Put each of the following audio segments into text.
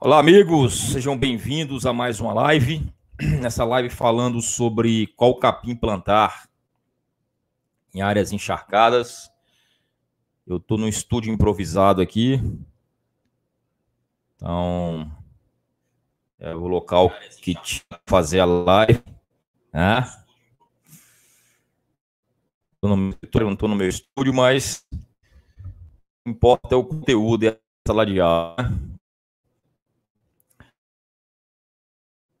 Olá, amigos, sejam bem-vindos a mais uma live. Nessa live falando sobre qual capim plantar em áreas encharcadas. Eu estou num estúdio improvisado aqui. Então, é o local que tinha fazer a live. Né? Eu não estou no meu estúdio, mas o que importa é o conteúdo e a sala de aula.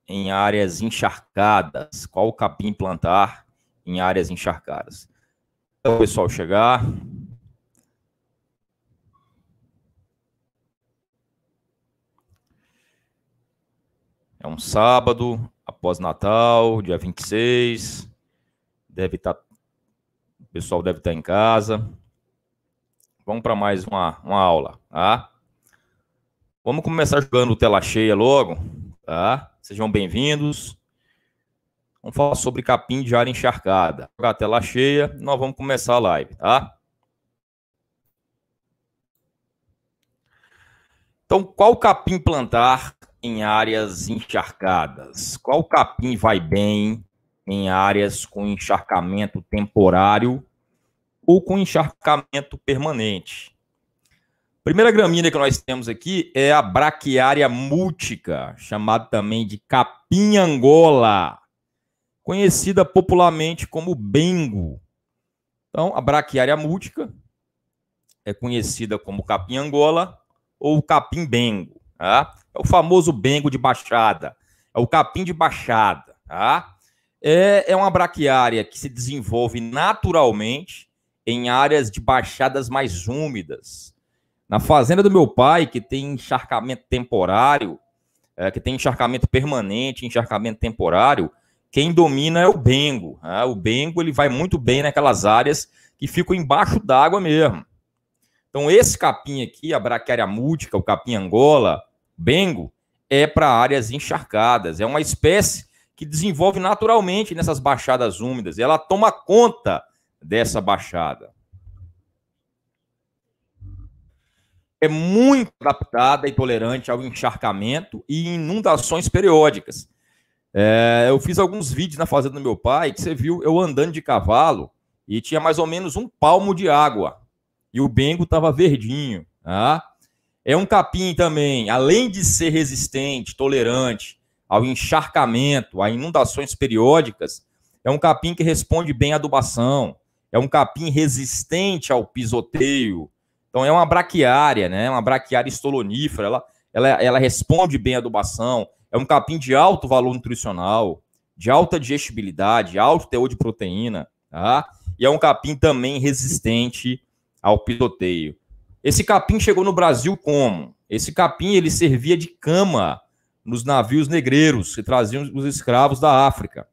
em áreas encharcadas? Qual o capim plantar em áreas encharcadas? Então, o pessoal chegar. É um sábado, após Natal, dia 26. Deve estar. Tá, o pessoal deve estar tá em casa. Vamos para mais uma, uma aula, tá? Vamos começar jogando tela cheia logo tá? Sejam bem-vindos. Vamos falar sobre capim de área encharcada. Jogar a tela cheia, nós vamos começar a live, tá? Então, qual capim plantar em áreas encharcadas? Qual capim vai bem em áreas com encharcamento temporário ou com encharcamento permanente? Primeira gramínea que nós temos aqui é a braquiária múltica, chamada também de Capim Angola, conhecida popularmente como bengo. Então, a braquiária múltica é conhecida como Capim Angola ou capim-bengo. Tá? É o famoso bengo de baixada, é o capim de baixada. Tá? É, é uma braquiária que se desenvolve naturalmente em áreas de baixadas mais úmidas na fazenda do meu pai, que tem encharcamento temporário, é, que tem encharcamento permanente, encharcamento temporário, quem domina é o Bengo. Né? O Bengo ele vai muito bem naquelas áreas que ficam embaixo d'água mesmo. Então, esse capim aqui, a braquiária múltica, o capim angola, bengo, é para áreas encharcadas. É uma espécie que desenvolve naturalmente nessas baixadas úmidas. Ela toma conta dessa baixada. é muito adaptada e tolerante ao encharcamento e inundações periódicas. É, eu fiz alguns vídeos na fazenda do meu pai que você viu eu andando de cavalo e tinha mais ou menos um palmo de água e o bengo estava verdinho. Tá? É um capim também, além de ser resistente, tolerante ao encharcamento, a inundações periódicas, é um capim que responde bem à adubação, é um capim resistente ao pisoteio, então é uma braquiária, né? Uma braquiária estolonífera. Ela, ela, ela responde bem à adubação. É um capim de alto valor nutricional, de alta digestibilidade, alto teor de proteína, tá? E é um capim também resistente ao piloteio. Esse capim chegou no Brasil como? Esse capim ele servia de cama nos navios negreiros que traziam os escravos da África.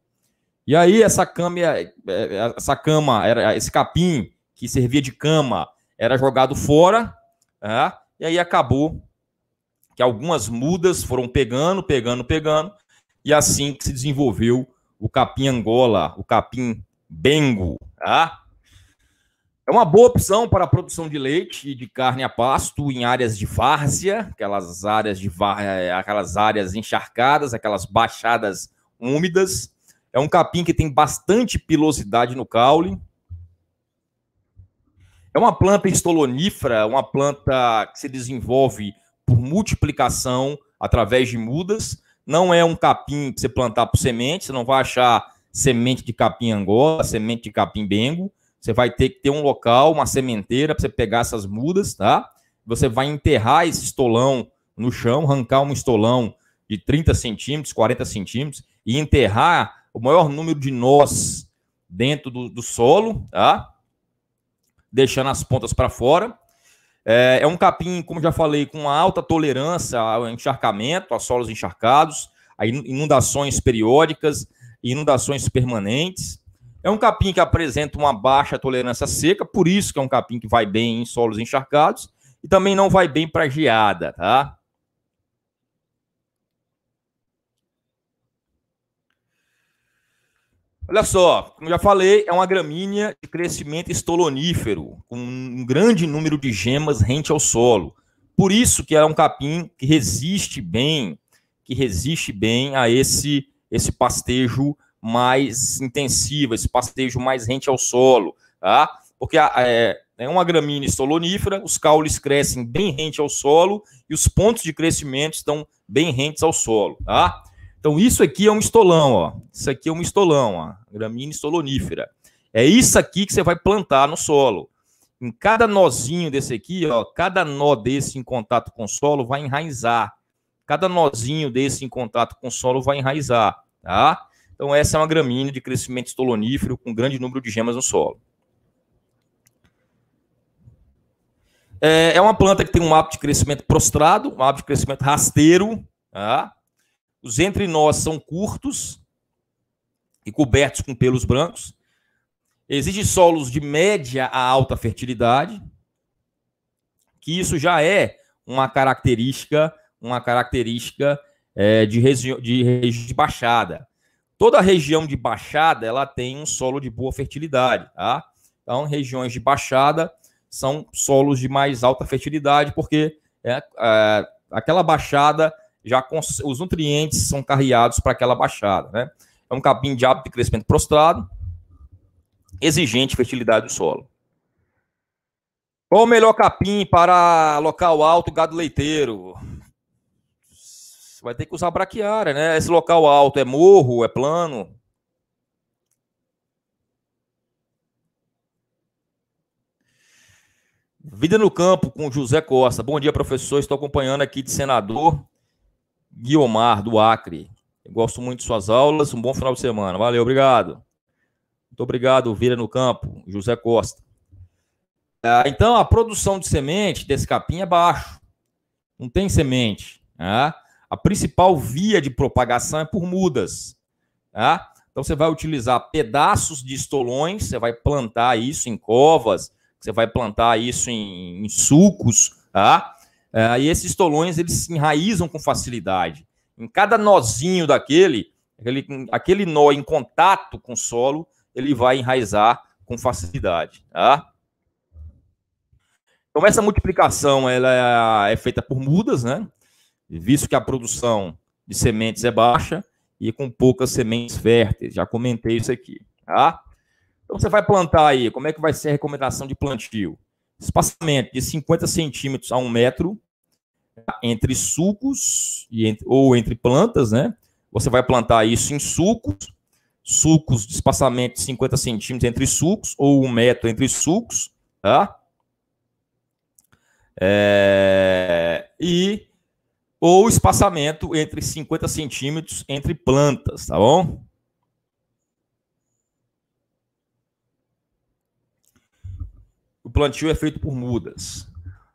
E aí essa cama, é, é, essa cama era esse capim que servia de cama era jogado fora, né? e aí acabou que algumas mudas foram pegando, pegando, pegando, e assim que se desenvolveu o capim Angola, o capim Bengo. Tá? É uma boa opção para a produção de leite e de carne a pasto em áreas de várzea, aquelas áreas de várzea, é, aquelas áreas encharcadas, aquelas baixadas úmidas. É um capim que tem bastante pilosidade no caule, é uma planta estolonífera, uma planta que se desenvolve por multiplicação através de mudas. Não é um capim que você plantar por semente, você não vai achar semente de capim angola, semente de capim bengo. Você vai ter que ter um local, uma sementeira para você pegar essas mudas, tá? Você vai enterrar esse estolão no chão, arrancar um estolão de 30 centímetros, 40 centímetros e enterrar o maior número de nós dentro do, do solo, tá? deixando as pontas para fora. É, é, um capim, como já falei, com alta tolerância ao encharcamento, a solos encharcados, a inundações periódicas, inundações permanentes. É um capim que apresenta uma baixa tolerância seca, por isso que é um capim que vai bem em solos encharcados e também não vai bem para geada, tá? Olha só, como já falei, é uma gramínea de crescimento estolonífero, com um grande número de gemas rente ao solo. Por isso que é um capim que resiste bem, que resiste bem a esse esse pastejo mais intensivo, esse pastejo mais rente ao solo, tá? Porque a, ah, é, é uma gramínea estolonífera, os caules crescem bem rente ao solo e os pontos de crescimento estão bem rentes ao solo, tá? Então, isso aqui é um estolão, ó. Isso aqui é um estolão, ó. Gramínea estolonífera. É isso aqui que você vai plantar no solo. Em cada nozinho desse aqui, ó, cada nó desse em contato com o solo vai enraizar. Cada nozinho desse em contato com o solo vai enraizar, tá? Então, essa é uma gramínea de crescimento estolonífero com grande número de gemas no solo. É, é uma planta que tem um mapa de crescimento prostrado, um mapa de crescimento rasteiro, tá? Os entre nós são curtos e cobertos com pelos brancos. Exige solos de média a alta fertilidade, que isso já é uma característica, uma característica é, de, regi de região de baixada. Toda região de baixada ela tem um solo de boa fertilidade, tá? Então, regiões de baixada são solos de mais alta fertilidade, porque é, é aquela baixada já os nutrientes são carreados para aquela baixada, né? É um capim de hábito de crescimento prostrado, exigente fertilidade do solo. Qual o melhor capim para local alto, gado leiteiro? vai ter que usar braquiária, né? Esse local alto é morro, é plano, Vida no Campo com José Costa. Bom dia, professor. Estou acompanhando aqui de senador. Guiomar, do Acre. Eu gosto muito de suas aulas. Um bom final de semana. Valeu, obrigado. Muito obrigado, Vira no Campo, José Costa. Ah, então, a produção de semente desse capim é baixo. Não tem semente. Né? A principal via de propagação é por mudas. Né? Então, você vai utilizar pedaços de estolões, você vai plantar isso em covas, você vai plantar isso em, em sucos. Tá? É, aí e esses tolões, eles se enraizam com facilidade. Em cada nozinho daquele, aquele, aquele nó em contato com o solo, ele vai enraizar com facilidade. Tá? Então, essa multiplicação ela é, é feita por mudas, né? visto que a produção de sementes é baixa e com poucas sementes férteis. Já comentei isso aqui. Tá? Então, você vai plantar aí, como é que vai ser a recomendação de plantio? Espaçamento de 50 centímetros a 1 metro, entre sucos e entre, ou entre plantas, né? Você vai plantar isso em sucos, sucos de espaçamento de 50 centímetros entre sucos, ou um metro entre sucos, tá? É, e ou espaçamento entre 50 centímetros entre plantas, tá bom? O plantio é feito por mudas.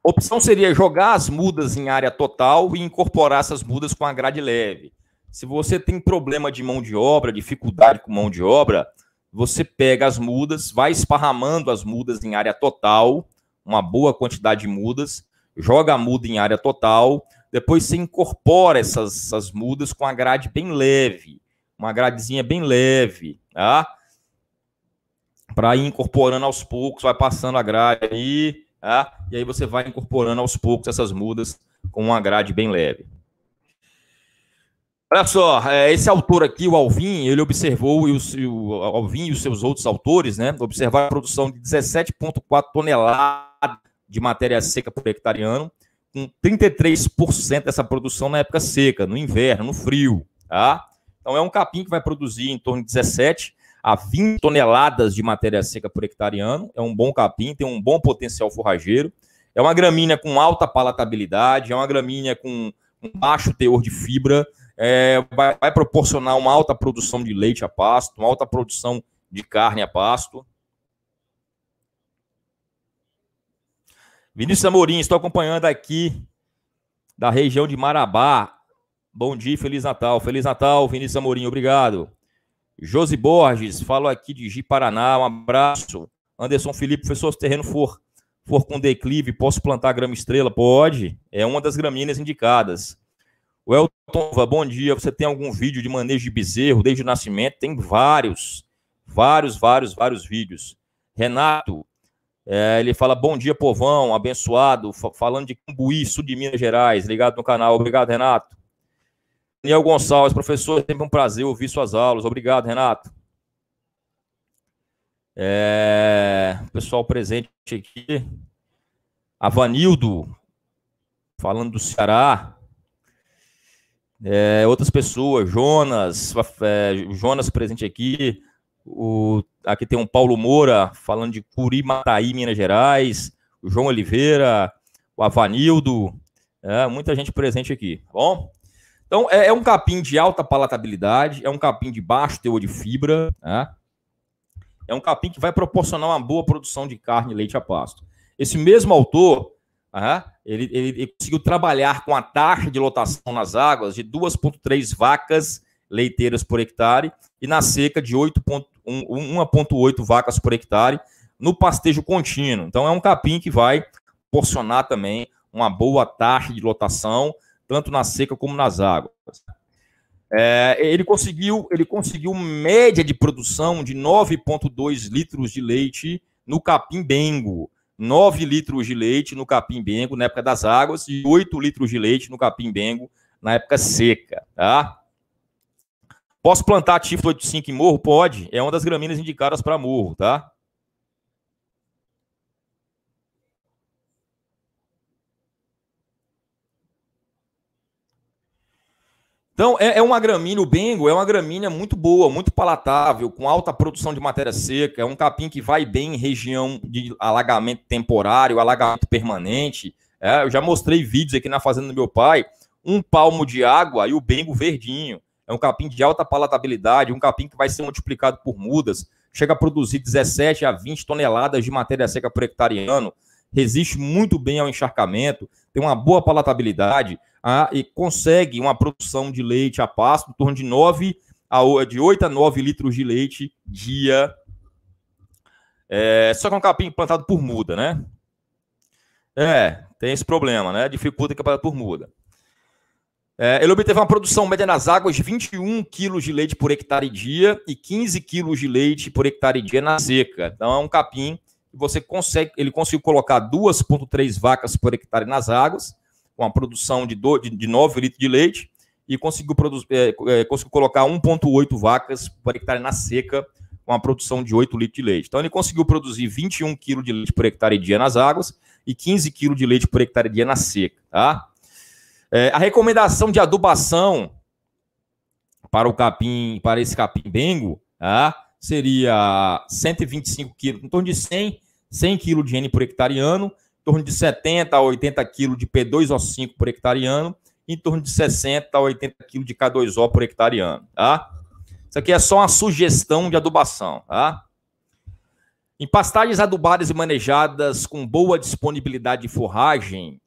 Opção seria jogar as mudas em área total e incorporar essas mudas com a grade leve. Se você tem problema de mão de obra, dificuldade com mão de obra, você pega as mudas, vai esparramando as mudas em área total, uma boa quantidade de mudas, joga a muda em área total, depois você incorpora essas, essas mudas com a grade bem leve, uma gradezinha bem leve, tá? Para ir incorporando aos poucos, vai passando a grade aí Tá? e aí você vai incorporando aos poucos essas mudas com uma grade bem leve. Olha só, é, esse autor aqui, o Alvin, ele observou, e o, o Alvin e os seus outros autores, né, observaram a produção de 17,4 toneladas de matéria seca por hectare ano, com 33% dessa produção na época seca, no inverno, no frio, tá? Então é um capim que vai produzir em torno de 17, a 20 toneladas de matéria seca por hectare ano. É um bom capim, tem um bom potencial forrageiro. É uma gramínea com alta palatabilidade, é uma gramínea com um baixo teor de fibra, é, vai, vai, proporcionar uma alta produção de leite a pasto, uma alta produção de carne a pasto. Vinícius Amorim, estou acompanhando aqui da região de Marabá. Bom dia, Feliz Natal. Feliz Natal, Vinícius Amorim, obrigado. Josi Borges, falo aqui de Gi Paraná, um abraço. Anderson Felipe, professor, se o terreno for, for com declive, posso plantar grama estrela? Pode, é uma das gramíneas indicadas. O Elton, bom dia, você tem algum vídeo de manejo de bezerro desde o nascimento? Tem vários, vários, vários, vários vídeos. Renato, é, ele fala, bom dia, povão, abençoado, falando de Cambuí, sul de Minas Gerais, ligado no canal. Obrigado, Renato. Daniel Gonçalves, professor, é sempre um prazer ouvir suas aulas. Obrigado, Renato. É, pessoal presente aqui. Avanildo, falando do Ceará. É, outras pessoas, Jonas, é, Jonas presente aqui. O, aqui tem um Paulo Moura falando de Curimataí, Minas Gerais. O João Oliveira, o Avanildo. É, muita gente presente aqui, tá bom? Então, é, é, um capim de alta palatabilidade, é um capim de baixo teor de fibra, né? É um capim que vai proporcionar uma boa produção de carne e leite a pasto. Esse mesmo autor, uh, ele, ele, ele, conseguiu trabalhar com a taxa de lotação nas águas de 2,3 vacas leiteiras por hectare e na seca de 1,8 vacas por hectare no pastejo contínuo. Então, é um capim que vai proporcionar também uma boa taxa de lotação tanto na seca como nas águas. É, ele, conseguiu, ele conseguiu média de produção de 9,2 litros de leite no capim bengo. 9 litros de leite no capim bengo na época das águas e 8 litros de leite no capim bengo na época seca. Tá? Posso plantar tífilo 85 em morro? Pode. É uma das gramíneas indicadas para morro, tá? Então, é, é uma gramínea, o bengo é uma gramínea muito boa, muito palatável, com alta produção de matéria seca, é um capim que vai bem em região de alagamento temporário, alagamento permanente. É, eu já mostrei vídeos aqui na fazenda do meu pai, um palmo de água e o bengo verdinho. É um capim de alta palatabilidade, um capim que vai ser multiplicado por mudas, chega a produzir 17 a 20 toneladas de matéria seca por hectare ano resiste muito bem ao encharcamento, tem uma boa palatabilidade ah, e consegue uma produção de leite a pasto em torno de 9 a, de 8 a 9 litros de leite dia. É, só que é um capim plantado por muda, né? É, tem esse problema, né? Dificulta que é plantado por muda. É, ele obteve uma produção média nas águas de 21 quilos de leite por hectare dia e 15 quilos de leite por hectare dia na seca. Então é um capim você consegue, ele conseguiu colocar 2,3 vacas por hectare nas águas, com a produção de, do, de, de 9 litros de leite, e conseguiu, produzir, é, é, conseguiu colocar 1,8 vacas por hectare na seca, com a produção de 8 litros de leite. Então, ele conseguiu produzir 21 kg de leite por hectare dia nas águas e 15 kg de leite por hectare dia na seca. Tá? É, a recomendação de adubação para o capim, para esse capim bengo, tá? seria 125 quilos, em torno de 100, 100 quilos de N por hectare ano, em torno de 70 a 80 quilos de P2O5 por hectare ano, em torno de 60 a 80 quilos de K2O por hectare ano, tá? Isso aqui é só uma sugestão de adubação, tá? Em pastagens adubadas e manejadas com boa disponibilidade de forragem,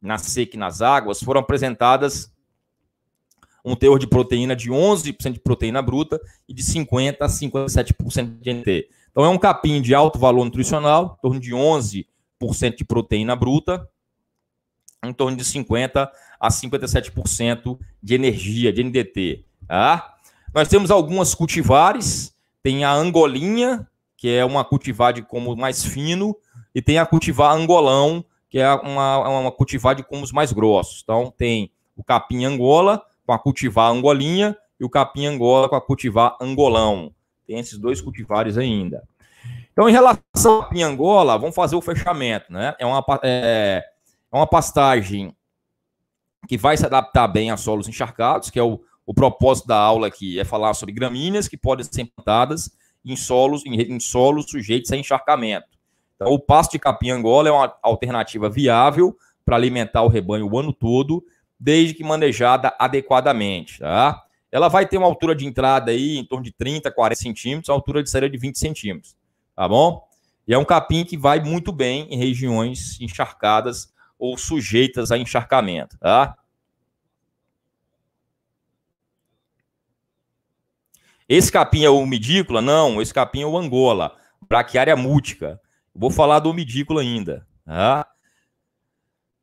na seca e nas águas, foram apresentadas um teor de proteína de 11% de proteína bruta e de 50% a 57% de NT. Então, é um capim de alto valor nutricional, em torno de 11% de proteína bruta, em torno de 50% a 57% de energia, de NDT. Tá? Nós temos algumas cultivares, tem a angolinha, que é uma cultivar de como mais fino, e tem a cultivar angolão, que é uma, uma cultivar de como mais grossos. Então, tem o capim angola, com a cultivar angolinha e o capim angola com a cultivar angolão. Tem esses dois cultivares ainda. Então, em relação ao capim angola, vamos fazer o fechamento, né? É uma, é, é uma pastagem que vai se adaptar bem a solos encharcados, que é o, o propósito da aula aqui, é falar sobre gramíneas que podem ser plantadas em solos, em, em solos sujeitos a encharcamento. Então, o pasto de capim angola é uma alternativa viável para alimentar o rebanho o ano todo desde que manejada adequadamente, tá? Ela vai ter uma altura de entrada aí em torno de 30, 40 centímetros, a altura de saída de 20 centímetros, tá bom? E é um capim que vai muito bem em regiões encharcadas ou sujeitas a encharcamento, tá? Esse capim é o midícula? Não, esse capim é o angola, braquiária múltica. Vou falar do midícula ainda, tá?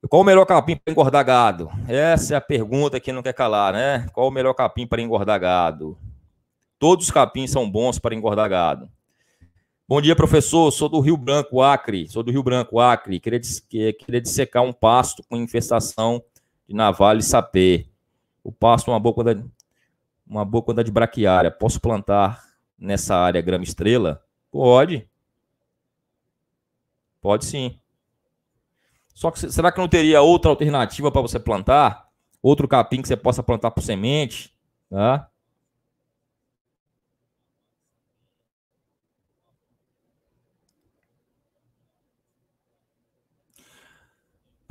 Qual o melhor capim para engordar gado? Essa é a pergunta que não quer calar, né? Qual o melhor capim para engordar gado? Todos os capins são bons para engordar gado. Bom dia, professor. Sou do Rio Branco, Acre. Sou do Rio Branco, Acre. Queria, dissecar um pasto com infestação de navalha e sapê. O pasto é uma boa quantidade, uma boa quantidade de braquiária. Posso plantar nessa área grama estrela? Pode. Pode sim. Só que será que não teria outra alternativa para você plantar? Outro capim que você possa plantar por semente? Tá?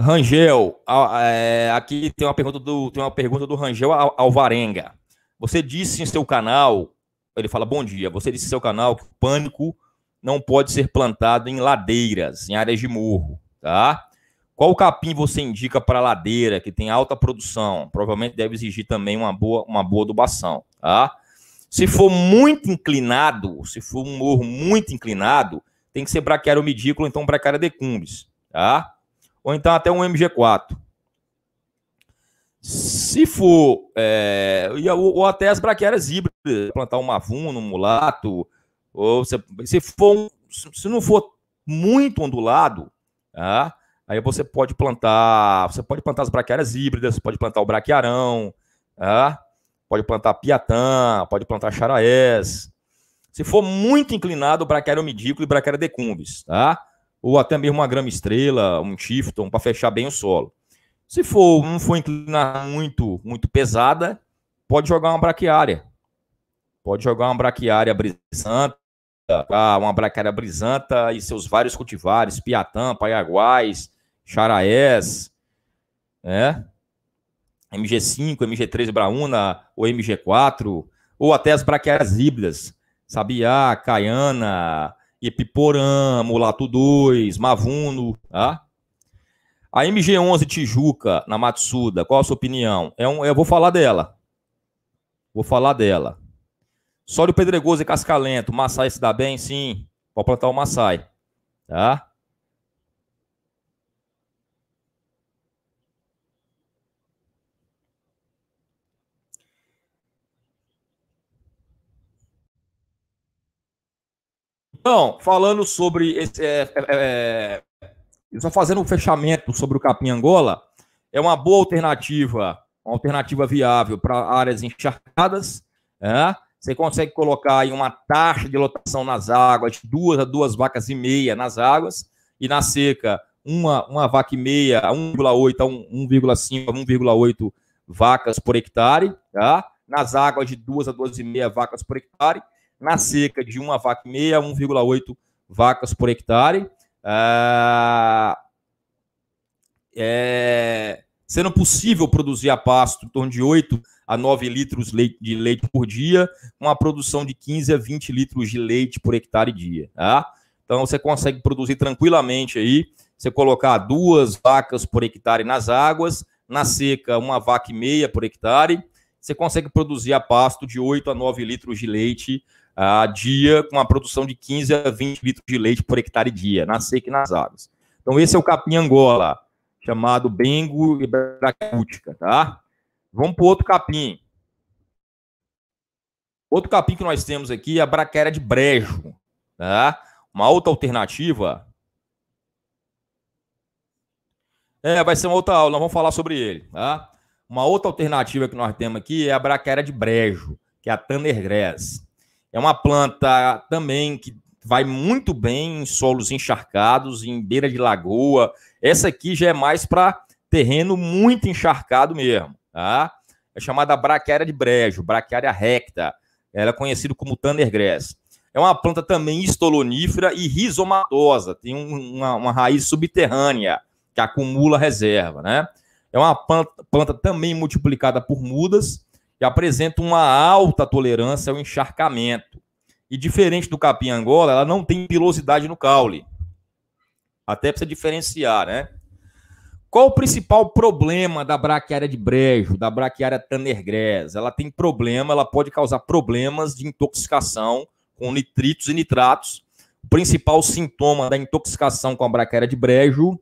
Rangel, é, aqui tem uma pergunta do, tem uma pergunta do Rangel Alvarenga. Você disse em seu canal, ele fala bom dia, você disse em seu canal que o pânico não pode ser plantado em ladeiras, em áreas de morro, tá? Qual capim você indica para ladeira que tem alta produção? Provavelmente deve exigir também uma boa, uma boa adubação. Tá? Se for muito inclinado, se for um morro muito inclinado, tem que ser braquiário medículo, então braquiária decumbis. Tá? Ou então até um MG4. Se for, é, ou, até as braquiárias híbridas, plantar um mavuno, um mulato, ou se, se, for, se não for muito ondulado, tá? Aí você pode plantar, você pode plantar as braquiárias híbridas, pode plantar o braquiarão, tá? pode plantar piatã, pode plantar xaraés. Se for muito inclinado, o braquiário midículo e braquiária decumbis, tá? Ou até mesmo uma grama estrela, um tifton, para fechar bem o solo. Se for, não for inclinar muito, muito pesada, pode jogar uma braquiária. Pode jogar uma braquiária brisanta, tá? uma braquiária brisanta e seus vários cultivares, piatã, paiaguás, Charaés, né? MG5, MG3 Brauna, ou MG4, ou até as braquiárias híbridas, Sabiá, Caiana, Epiporã, Mulato 2, Mavuno, tá? A MG11 Tijuca, na Matsuda, qual a sua opinião? É um, eu vou falar dela. Vou falar dela. Sólio Pedregoso e Cascalento, Massai se dá bem? Sim. Pode plantar o Massai. Tá? Então, falando sobre. Esse, é é, é, é, só fazendo um fechamento sobre o capim Angola, é uma boa alternativa, uma alternativa viável para áreas encharcadas. É? Você consegue colocar aí uma taxa de lotação nas águas, duas a duas vacas e meia nas águas, e na seca, uma, uma vaca e meia, 1,8 a 1,5, 1,8 vacas por hectare, tá? nas águas de duas a duas e meia vacas por hectare na seca de uma vaca e meia a 1,8 vacas por hectare. Ah, é, sendo possível produzir a pasto em torno de 8 a 9 litros de leite por dia, uma produção de 15 a 20 litros de leite por hectare dia. Tá? Então você consegue produzir tranquilamente aí, você colocar duas vacas por hectare nas águas, na seca uma vaca e meia por hectare, você consegue produzir a pasto de 8 a 9 litros de leite a dia, com a produção de 15 a 20 litros de leite por hectare dia, na seca e nas águas. Então, esse é o capim angola, chamado bengo e bracútica, tá? Vamos para outro capim. Outro capim que nós temos aqui é a braquera de brejo, tá? Uma outra alternativa. É, vai ser uma outra aula, nós vamos falar sobre ele, tá? Uma outra alternativa que nós temos aqui é a braquera de brejo, que é a Tannergrass. É uma planta também que vai muito bem em solos encharcados, em beira de lagoa. Essa aqui já é mais para terreno muito encharcado mesmo, tá? É chamada braquiária de brejo, braquiária recta. Ela é conhecida como thundergrass. É uma planta também estolonífera e rizomatosa, tem uma, uma raiz subterrânea que acumula reserva, né? É uma planta, planta também multiplicada por mudas, que apresenta uma alta tolerância ao encharcamento. E diferente do capim angola, ela não tem pilosidade no caule. Até precisa diferenciar, né? Qual o principal problema da braquiária de brejo, da braquiária tannergres? Ela tem problema, ela pode causar problemas de intoxicação com nitritos e nitratos. O principal sintoma da intoxicação com a braquiária de brejo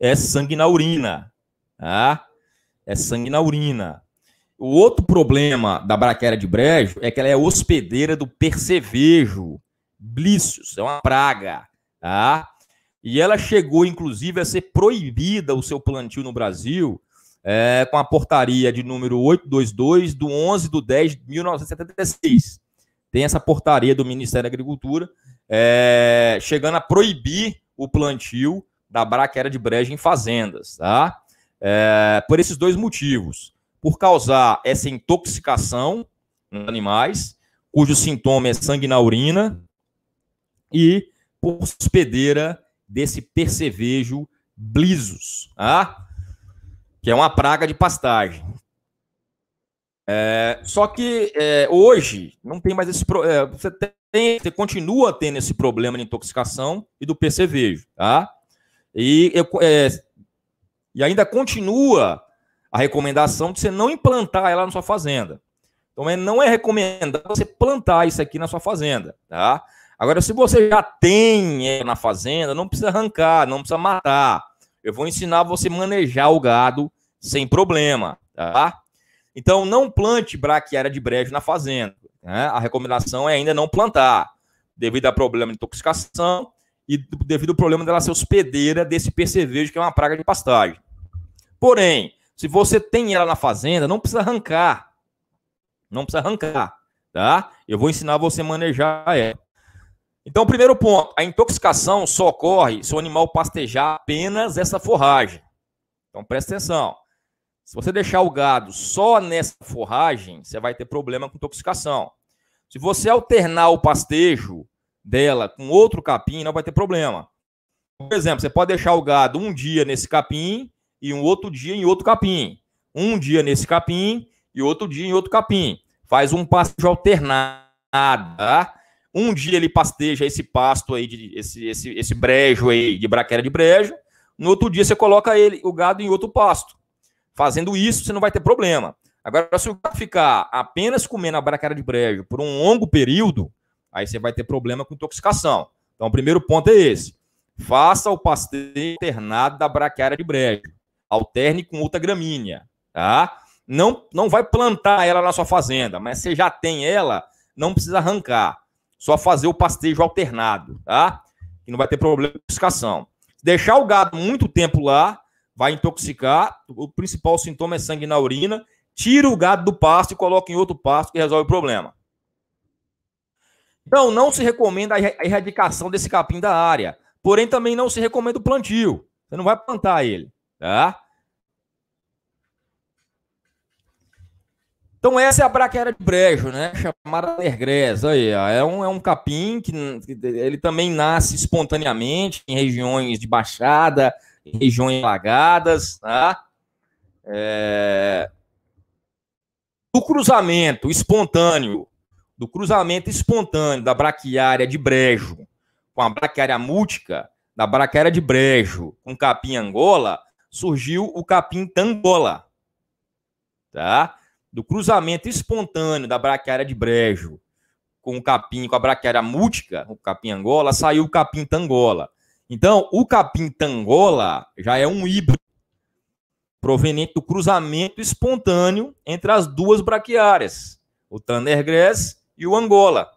é sangue na urina. Tá? É sangue na urina. O outro problema da braquera de brejo é que ela é hospedeira do percevejo, blícios, é uma praga, tá? E ela chegou, inclusive, a ser proibida o seu plantio no Brasil é, com a portaria de número 822 do 11 de 10 de 1976. Tem essa portaria do Ministério da Agricultura é, chegando a proibir o plantio da braquera de brejo em fazendas, tá? É, por esses dois motivos por causar essa intoxicação nos animais, cujo sintoma é sangue na urina, e por hospedeira desse percevejo blisos, ah? Tá? que é uma praga de pastagem. É, só que é, hoje não tem mais esse é, você, você continua tendo esse problema de intoxicação e do percevejo, tá? E, é, e ainda continua a recomendação de você não implantar ela na sua fazenda. Então, é, não é recomendado você plantar isso aqui na sua fazenda, tá? Agora, se você já tem na fazenda, não precisa arrancar, não precisa matar. Eu vou ensinar você manejar o gado sem problema, tá? Então, não plante braquiária de brejo na fazenda. Né? A recomendação é ainda não plantar, devido a problema de intoxicação e devido ao problema dela ser hospedeira desse percevejo, que é uma praga de pastagem. Porém, se você tem ela na fazenda, não precisa arrancar. Não precisa arrancar, tá? Eu vou ensinar você a manejar ela. Então, primeiro ponto, a intoxicação só ocorre se o animal pastejar apenas essa forragem. Então, presta atenção. Se você deixar o gado só nessa forragem, você vai ter problema com intoxicação. Se você alternar o pastejo dela com outro capim, não vai ter problema. Por exemplo, você pode deixar o gado um dia nesse capim e um outro dia em outro capim. Um dia nesse capim e outro dia em outro capim. Faz um pasto alternado. Tá? Um dia ele pasteja esse pasto aí, de, esse, esse, esse brejo aí, de braquera de brejo. No outro dia você coloca ele, o gado em outro pasto. Fazendo isso, você não vai ter problema. Agora, se o gado ficar apenas comendo a braquera de brejo por um longo período, aí você vai ter problema com intoxicação. Então, o primeiro ponto é esse. Faça o pasteio alternado da braquera de brejo alterne com outra gramínea, tá? Não, não vai plantar ela na sua fazenda, mas você já tem ela, não precisa arrancar. Só fazer o pastejo alternado, tá? Que não vai ter problema de intoxicação. Deixar o gado muito tempo lá, vai intoxicar. O principal sintoma é sangue na urina. Tira o gado do pasto e coloca em outro pasto que resolve o problema. Então, não se recomenda a erradicação desse capim da área. Porém, também não se recomenda o plantio. Você não vai plantar ele. Tá? Então essa é a braquera de brejo, né? Chamada Nergres. Aí, ó. É, um, é um capim que, ele também nasce espontaneamente em regiões de baixada, em regiões lagadas, tá? É... Do cruzamento espontâneo, do cruzamento espontâneo da braquiária de brejo com a braquiária múltica, da braquiária de brejo com capim angola, surgiu o capim tangola, tá? Do cruzamento espontâneo da braquiária de brejo com o capim, com a braquiária múltica, o capim angola, saiu o capim tangola. Então, o capim tangola já é um híbrido proveniente do cruzamento espontâneo entre as duas braquiárias, o Thundergrass e o Angola.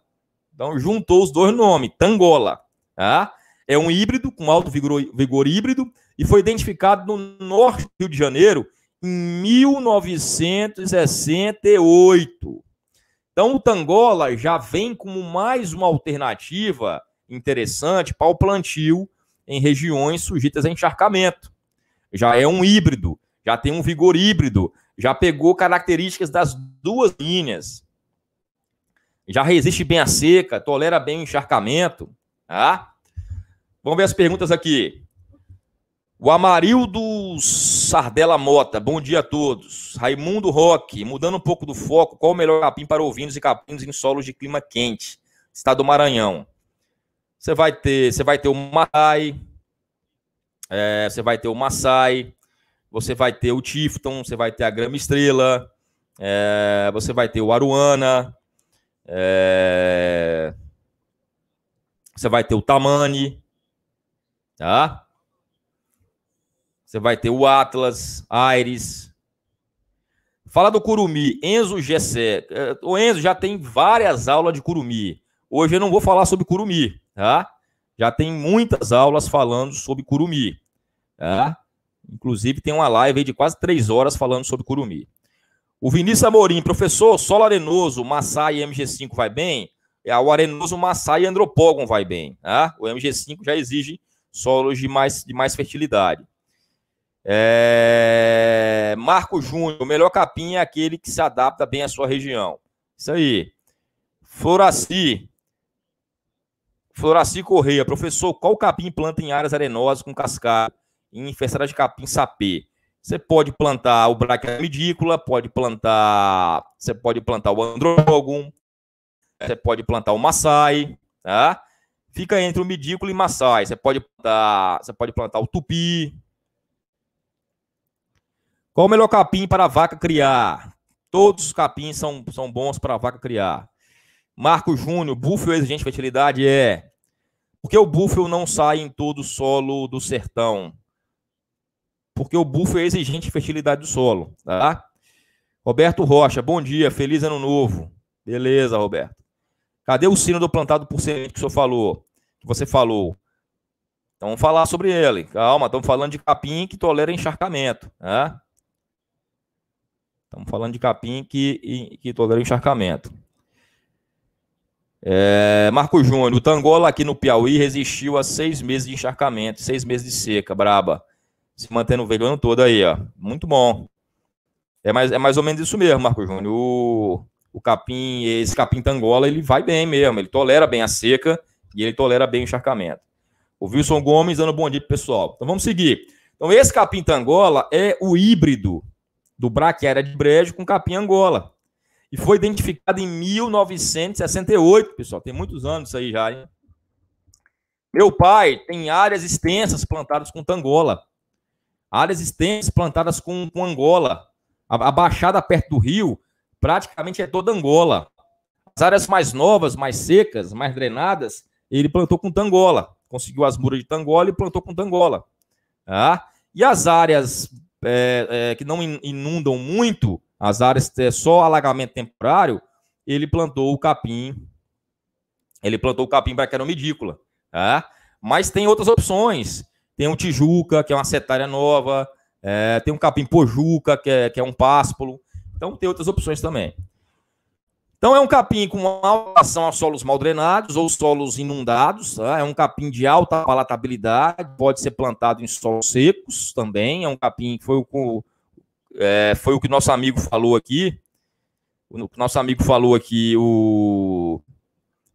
Então, juntou os dois nomes, Tangola. Tá? É um híbrido com alto vigor, vigor híbrido e foi identificado no norte do Rio de Janeiro em 1968. Então o Tangola já vem como mais uma alternativa interessante para o plantio em regiões sujeitas a encharcamento. Já é um híbrido, já tem um vigor híbrido, já pegou características das duas linhas. Já resiste bem à seca, tolera bem o encharcamento. Tá? Vamos ver as perguntas aqui. O Amarildo Sardela Mota, bom dia a todos. Raimundo Roque, mudando um pouco do foco, qual o melhor capim para ovinos e capins em solos de clima quente? Estado do Maranhão. Você vai ter, você vai ter o Marai, é, você vai ter o Massai, você vai ter o Tifton, você vai ter a Grama Estrela, é, você vai ter o Aruana, é, você vai ter o Tamani, tá? Você vai ter o Atlas, Aires. Fala do Curumi, Enzo Gessé. É, o Enzo já tem várias aulas de Curumi. Hoje eu não vou falar sobre Curumi, tá? Já tem muitas aulas falando sobre Curumi, tá? Inclusive tem uma live de quase três horas falando sobre Curumi. O Vinícius Amorim, professor, solo arenoso, Massai e MG5 vai bem? É, o arenoso Massai e Andropogon vai bem, tá? O MG5 já exige solos de mais, de mais fertilidade. É... Marco Júnior, o melhor capim é aquele que se adapta bem à sua região. Isso aí. Floraci. Floraci Correia, professor, qual capim planta em áreas arenosas com cascalho e infestada de capim sapê? Você pode plantar o Brachiaria medícula, pode plantar, você pode plantar o androgum, você pode plantar o Maçai, tá? Fica entre o medícula e Maçai. Você pode plantar, você pode plantar o Tupi, qual o melhor capim para a vaca criar? Todos os capins são, são bons para a vaca criar. Marco Júnior, búfalo exigente fertilidade é. Porque o búfalo não sai em todo o solo do sertão. Porque o búfalo é exigente fertilidade do solo, tá? Roberto Rocha, bom dia, feliz ano novo. Beleza, Roberto. Cadê o sino do plantado por semente que o senhor falou? Que você falou. Então vamos falar sobre ele. Calma, estamos falando de capim que tolera encharcamento, né? Estamos falando de capim que, que tolera encharcamento. É, Marco Júnior, o Tangola aqui no Piauí resistiu a seis meses de encharcamento, seis meses de seca, braba. Se mantendo verde o ano todo aí, ó. Muito bom. É mais, é mais ou menos isso mesmo, Marco Júnior. O, o capim, esse capim Tangola, ele vai bem mesmo. Ele tolera bem a seca e ele tolera bem o encharcamento. O Wilson Gomes dando bom dia pro pessoal. Então vamos seguir. Então esse capim Tangola é o híbrido do Braquiária de Brejo com capim Angola. E foi identificado em 1968, pessoal. Tem muitos anos isso aí já, hein? Meu pai tem áreas extensas plantadas com tangola. Áreas extensas plantadas com, com Angola. A, a baixada perto do rio praticamente é toda Angola. As áreas mais novas, mais secas, mais drenadas, ele plantou com tangola. Conseguiu as muras de tangola e plantou com tangola. Tá? E as áreas é, é, que não inundam muito, as áreas é só alagamento temporário, ele plantou o capim. Ele plantou o capim para que era medícula. Tá? Mas tem outras opções. Tem o Tijuca, que é uma setária nova. É, tem um capim pojuca, que é, que é um páspolo. Então tem outras opções também. Então é um capim com alteração a solos mal drenados ou solos inundados, tá? é um capim de alta palatabilidade, pode ser plantado em solos secos também, é um capim que foi o, é, foi o que nosso amigo falou aqui, o nosso amigo falou aqui, o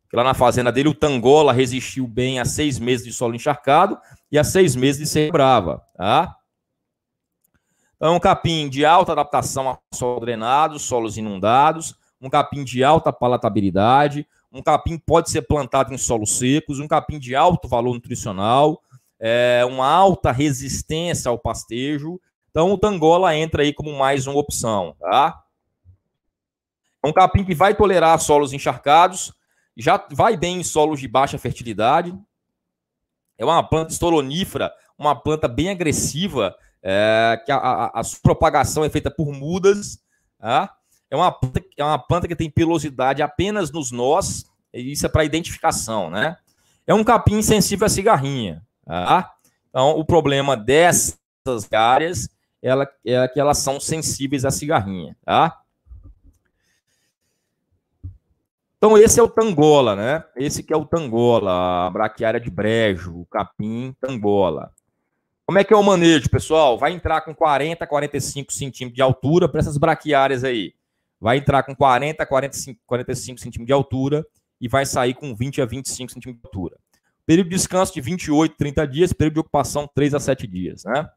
que lá na fazenda dele, o Tangola resistiu bem a seis meses de solo encharcado e a seis meses de ser brava. Tá? Então, é um capim de alta adaptação a solos drenados, solos inundados um capim de alta palatabilidade, um capim pode ser plantado em solos secos, um capim de alto valor nutricional, é, uma alta resistência ao pastejo. Então o Tangola entra aí como mais uma opção, tá? É um capim que vai tolerar solos encharcados, já vai bem em solos de baixa fertilidade. É uma planta estolonífera, uma planta bem agressiva, é, que a, a, a, propagação é feita por mudas. Tá? É uma, planta, é uma planta que tem pilosidade apenas nos nós, isso é para identificação, né? É um capim sensível à cigarrinha, tá? Então, o problema dessas áreas ela, é que elas são sensíveis à cigarrinha, tá? Então, esse é o tangola, né? Esse que é o tangola, a braquiária de brejo, o capim tangola. Como é que é o manejo, pessoal? Vai entrar com 40, 45 centímetros de altura para essas braquiárias aí vai entrar com 40 a 45, 45 centímetros de altura e vai sair com 20 a 25 centímetros de altura. Período de descanso de 28 a 30 dias, período de ocupação 3 a 7 dias, né?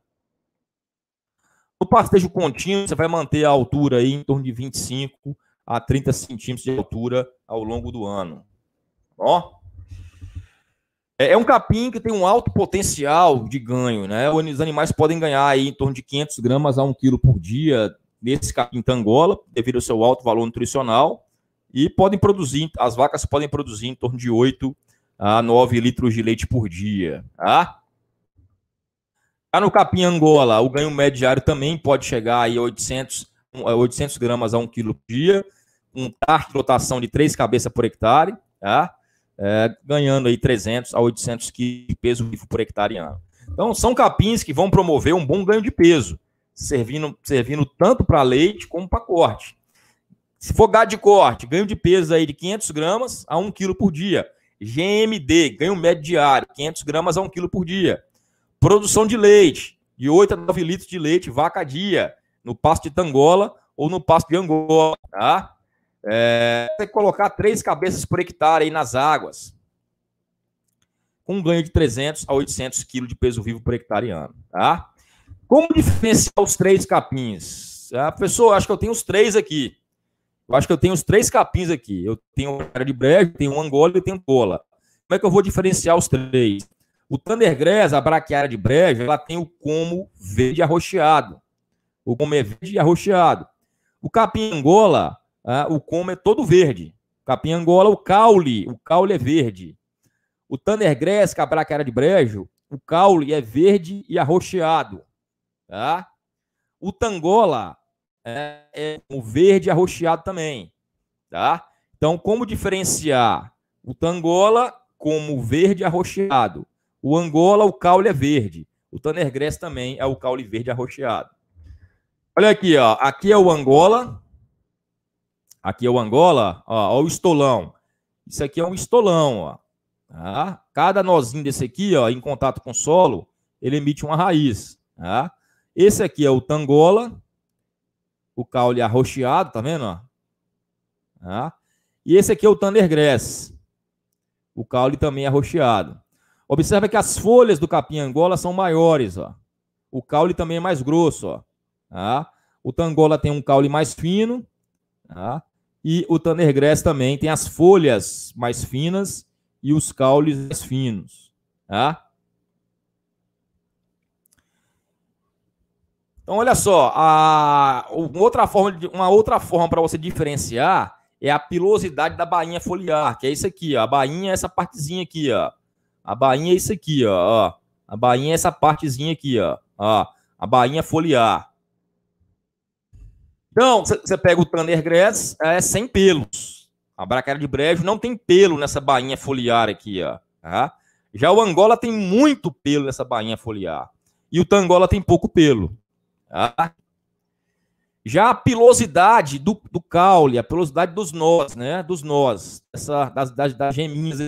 No pastejo contínuo, você vai manter a altura aí em torno de 25 a 30 centímetros de altura ao longo do ano. Ó. É, é um capim que tem um alto potencial de ganho, né? Os animais podem ganhar aí em torno de 500 gramas a 1 quilo por dia, nesse capim Angola, devido ao seu alto valor nutricional, e podem produzir, as vacas podem produzir em torno de 8 a 9 litros de leite por dia, tá? Lá no capim Angola, o ganho médio diário também pode chegar aí a 800, 800 gramas a 1 quilo por dia, um tarde de lotação de 3 cabeças por hectare, tá? É, ganhando aí 300 a 800 quilos de peso vivo por hectare em ano. Então, são capins que vão promover um bom ganho de peso, servindo, servindo tanto para leite como para corte. Se for gado de corte, ganho de peso aí de 500 gramas a 1 kg por dia. GMD, ganho médio diário, 500 gramas a 1 kg por dia. Produção de leite, de 8 a 9 litros de leite, vaca a dia, no pasto de Tangola ou no pasto de Angola, tá? É, tem que colocar três cabeças por hectare aí nas águas. Com um ganho de 300 a 800 kg de peso vivo por hectare ano, tá? Como diferenciar os três capins? Ah, pessoal, acho que eu tenho os três aqui. Eu acho que eu tenho os três capins aqui. Eu tenho o cara de brejo, tenho o angola e tenho um bola. Como é que eu vou diferenciar os três? O Thundergrass, a braquiária de brejo, ela tem o como verde arroxeado. O como é verde arroxeado. O capim angola, ah, o como é todo verde. O capim angola, o caule, o caule é verde. O Thundergrass, que é a braquiária de brejo, o caule é verde e arroxeado. Tá? O tangola é, é o verde arroxeado também. Tá? Então, como diferenciar o tangola como verde arroxeado? O angola, o caule é verde. O tanergrés também é o caule verde arroxeado. Olha aqui, ó. Aqui é o angola. Aqui é o angola. Ó, ó o estolão. Isso aqui é um estolão, ó. Tá? Cada nozinho desse aqui, ó, em contato com o solo, ele emite uma raiz. Tá? Esse aqui é o Tangola, o caule arroxeado, tá vendo? Ó? Ah. E esse aqui é o Thundergrass, o caule também arroxeado. Observe que as folhas do capim angola são maiores, ó. O caule também é mais grosso, ó. Ah. O Tangola tem um caule mais fino, ah. e o Thundergrass também tem as folhas mais finas e os caules mais finos, tá? Então, olha só, a, outra forma, uma outra forma para você diferenciar é a pilosidade da bainha foliar, que é isso aqui, ó. A bainha é essa partezinha aqui, ó. A bainha é isso aqui, ó. A bainha é essa partezinha aqui, ó. A bainha foliar. Então, você pega o Tanner Grass, é sem pelos. A bracara de brejo não tem pelo nessa bainha foliar aqui, ó. Tá? Já o Angola tem muito pelo nessa bainha foliar. E o Tangola tem pouco pelo. Tá? Já a pilosidade do, do, caule, a pilosidade dos nós, né? Dos nós, essa, das, das, das geminhas.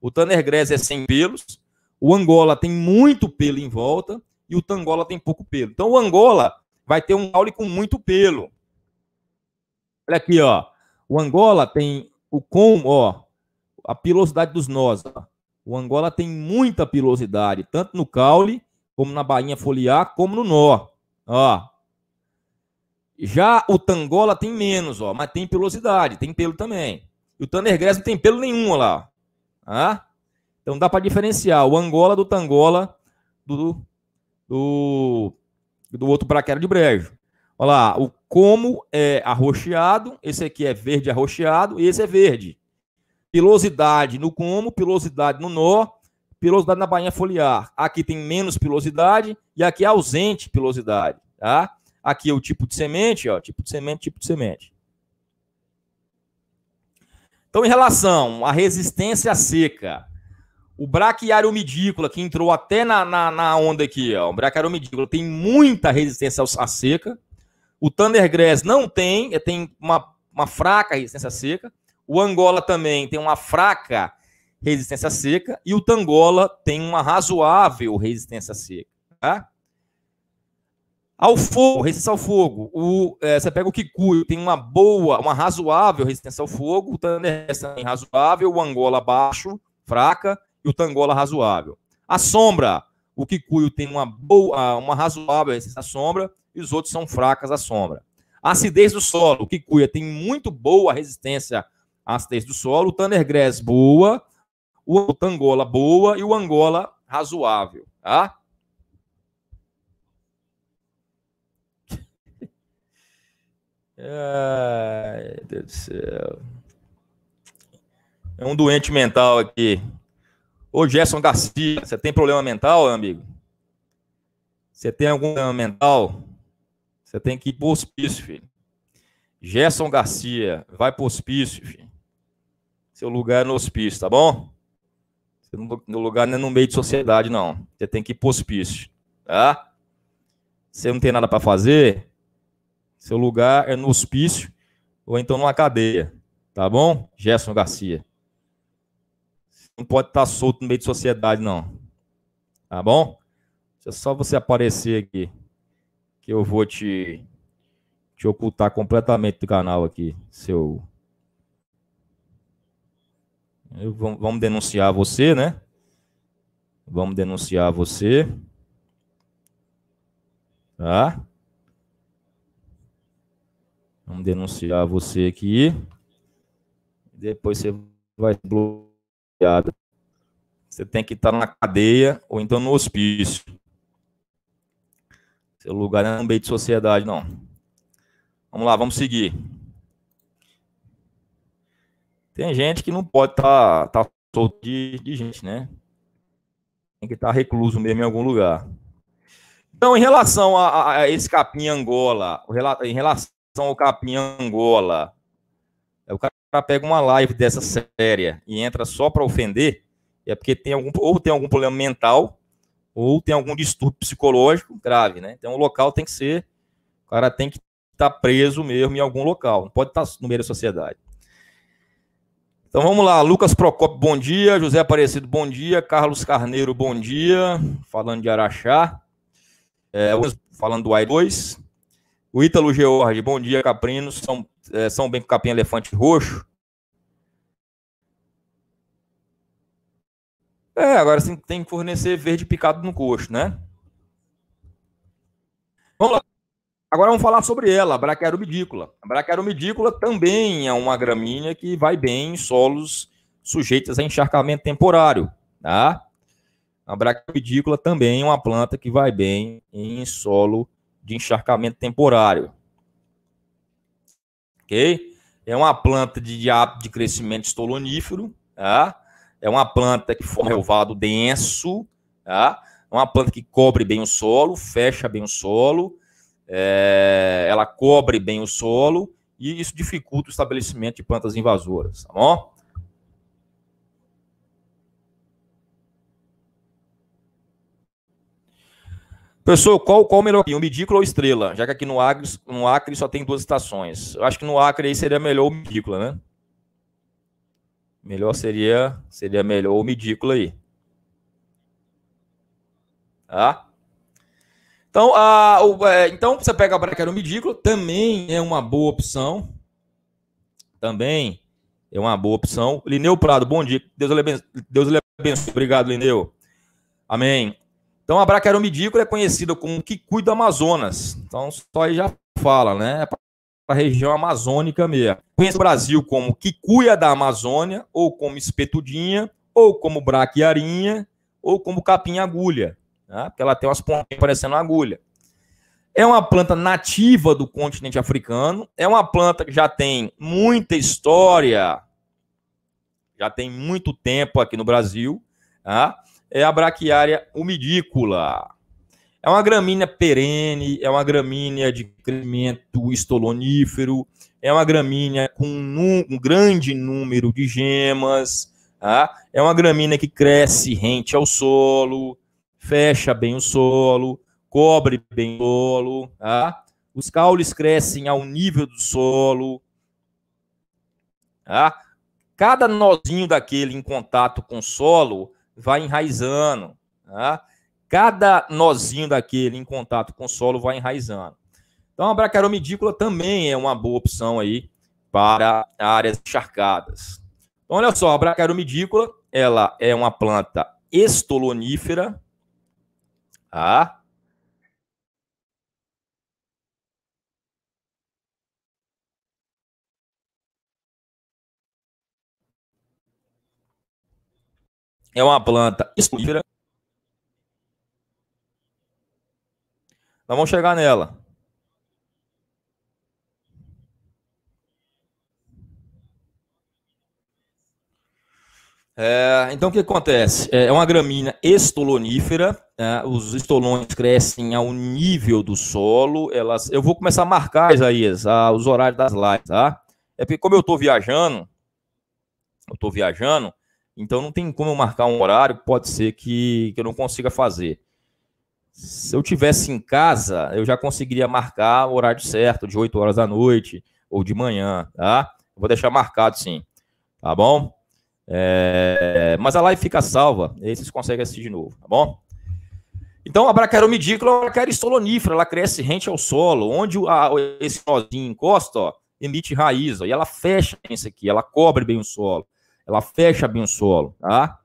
O Tanner Grez é sem pelos, o Angola tem muito pelo em volta e o Tangola tem pouco pelo. Então o Angola vai ter um caule com muito pelo. Olha aqui, ó. O Angola tem o com, ó, a pilosidade dos nós. Ó. O Angola tem muita pilosidade, tanto no caule, como na bainha foliar, como no nó. Ó. Já o Tangola tem menos, ó, mas tem pelosidade, tem pelo também. E o Thundergrass não tem pelo nenhum, ó lá. Ah? Então dá para diferenciar o Angola do Tangola do do, do outro braquero de brejo. Olha lá, o como é arroxeado, esse aqui é verde arroxeado, e esse é verde. Pilosidade no como, pilosidade no nó, pilosidade na bainha foliar. Aqui tem menos pilosidade e aqui é ausente pilosidade, tá? Aqui é o tipo de semente, ó, tipo de semente, tipo de semente. Então, em relação à resistência seca, o braquiário medícola, que entrou até na, na, na, onda aqui, ó, o braquiário medícola tem muita resistência à seca. O Thundergrass não tem, é, tem uma, uma fraca resistência seca. O Angola também tem uma fraca resistência seca e o Tangola tem uma razoável resistência seca. Tá? Ao fogo, resistência ao fogo. O, é, você pega o Kikuyu, tem uma boa, uma razoável resistência ao fogo, o Thunderhead também razoável, o Angola baixo, fraca, e o Tangola razoável. A sombra, o Kikuyu tem uma boa, ah, uma razoável resistência à sombra, e os outros são fracas à sombra. A acidez do solo, o Kikuya tem muito boa resistência à acidez do solo, o Thundergrass boa, o Angola boa e o Angola razoável, tá? Ai, meu Deus do céu. É um doente mental aqui. Ô, Gerson Garcia, você tem problema mental, amigo? Você tem algum problema mental? Você tem que ir pro hospício, filho. Gerson Garcia, vai pro hospício, filho. Seu lugar é no hospício, tá bom? No lugar não é no meio de sociedade, não. Você tem que ir pro hospício. Tá? Você não tem nada para fazer. Seu lugar é no hospício ou então numa cadeia. Tá bom? Gerson Garcia. Você não pode estar tá solto no meio de sociedade, não. Tá bom? É só você aparecer aqui. Que eu vou te, te ocultar completamente do canal aqui, seu Vamos denunciar você, né? Vamos denunciar você. Tá? Vamos denunciar você aqui. Depois você vai bloqueado. Você tem que estar na cadeia ou então no hospício. Seu lugar não é meio de sociedade, não. Vamos lá, vamos seguir. Tem gente que não pode estar tá, tá solto de, de, gente, né? Tem que estar tá recluso mesmo em algum lugar. Então, em relação a, a esse capim Angola, em relação ao capim Angola, o cara pega uma live dessa séria e entra só para ofender, é porque tem algum ou tem algum problema mental ou tem algum distúrbio psicológico grave, né? Então o local tem que ser, o cara tem que estar tá preso mesmo em algum local, não pode estar tá no meio da sociedade. Então vamos lá, Lucas Procopio, bom dia. José Aparecido, bom dia. Carlos Carneiro, bom dia. Falando de Araxá. É, falando do AI2. O Ítalo George, bom dia, Caprinos. São, é, São Bento Capim Elefante Roxo. É, agora sim tem que fornecer verde picado no coxo, né? Vamos lá. Agora vamos falar sobre ela, a medícola. A medícola também é uma gramínea que vai bem em solos sujeitos a encharcamento temporário, tá? A medícola também é uma planta que vai bem em solo de encharcamento temporário. OK? É uma planta de hábito de crescimento estolonífero, tá? É uma planta que forma relvado denso, tá? É uma planta que cobre bem o solo, fecha bem o solo, é, ela cobre bem o solo e isso dificulta o estabelecimento de plantas invasoras, tá bom? Pessoal, qual, qual o melhor o midículo ou estrela? Já que aqui no Acre, no Acre só tem duas estações. Eu acho que no Acre aí seria melhor o midículo, né? Melhor seria, seria melhor o midículo aí. Tá? Então, a, o, é, então você pega a Braquero Midículo, também é uma boa opção. Também é uma boa opção. Lineu Prado, bom dia. Deus lhe abençoe. Deus lhe abençoe. Obrigado, Lineu. Amém. Então, a Braquero Midículo é conhecida como que cuida do Amazonas. Então, só aí já fala, né? É para a região amazônica mesmo. Conhece o Brasil como que cuida da Amazônia, ou como espetudinha, ou como braquiarinha, ou como capim-agulha né? porque ela tem umas pontinhas parecendo uma agulha. É uma planta nativa do continente africano, é uma planta que já tem muita história, já tem muito tempo aqui no Brasil. Tá? É a braquiária humidícula. É uma gramínea perene, é uma gramínea de crescimento estolonífero, é uma gramínea com um, um grande número de gemas, tá? é uma gramínea que cresce rente ao solo, fecha bem o solo, cobre bem o solo, tá? Os caules crescem ao nível do solo, tá? Cada nozinho daquele em contato com o solo vai enraizando, tá? Cada nozinho daquele em contato com o solo vai enraizando. Então, a bracaromidícula também é uma boa opção aí para áreas encharcadas. Então, olha só, a bracaromidícula, ela é uma planta estolonífera, Tá? É uma planta espira. vamos chegar nela. É, então, o que acontece? É, é uma gramínea estolonífera, é, os estolões crescem ao nível do solo. Elas, eu vou começar a marcar, Isaías, a, os horários das lives, tá? É porque, como eu estou viajando, eu estou viajando, então não tem como eu marcar um horário, pode ser que, que eu não consiga fazer. Se eu tivesse em casa, eu já conseguiria marcar o horário certo, de 8 horas da noite ou de manhã, tá? vou deixar marcado sim, tá bom? É, mas a live fica salva, e aí vocês conseguem assistir de novo, tá bom? Então, a braquiaromidícula é uma braquiária estolonífera, ela cresce rente ao solo, onde a, esse nozinho encosta, ó, emite raiz, ó, e ela fecha isso aqui, ela cobre bem o solo, ela fecha bem o solo, tá?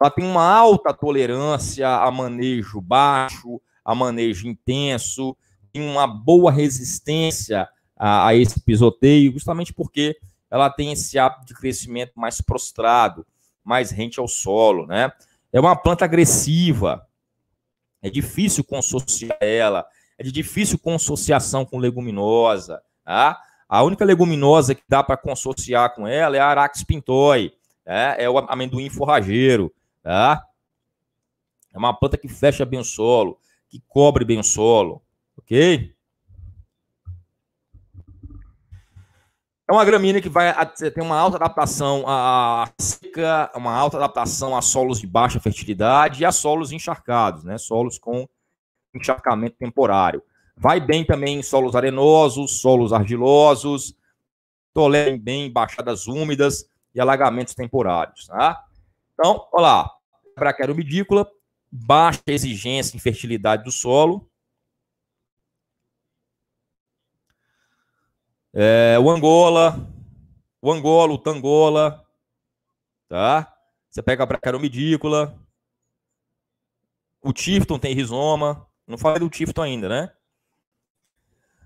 Ela tem uma alta tolerância a manejo baixo, a manejo intenso, tem uma boa resistência a, a esse pisoteio, justamente porque ela tem esse hábito de crescimento mais prostrado, mais rente ao solo, né? É uma planta agressiva, é difícil consociar ela, é de difícil consociação com leguminosa, tá? A única leguminosa que dá para consociar com ela é a Arax pintoi, né? é o amendoim forrageiro, tá? É uma planta que fecha bem o solo, que cobre bem o solo, ok? É uma gramínea que vai tem uma alta adaptação à seca, uma alta adaptação a solos de baixa fertilidade e a solos encharcados, né? Solos com encharcamento temporário. Vai bem também em solos arenosos, solos argilosos, tolerem bem baixadas úmidas e alagamentos temporários, tá? Então, olha lá, braquiarubidícola, baixa exigência em fertilidade do solo, É, o Angola, o Angola, o Tangola, tá? Você pega a Bracaromidícula, o Tifton tem rizoma, não falei do Tifton ainda, né?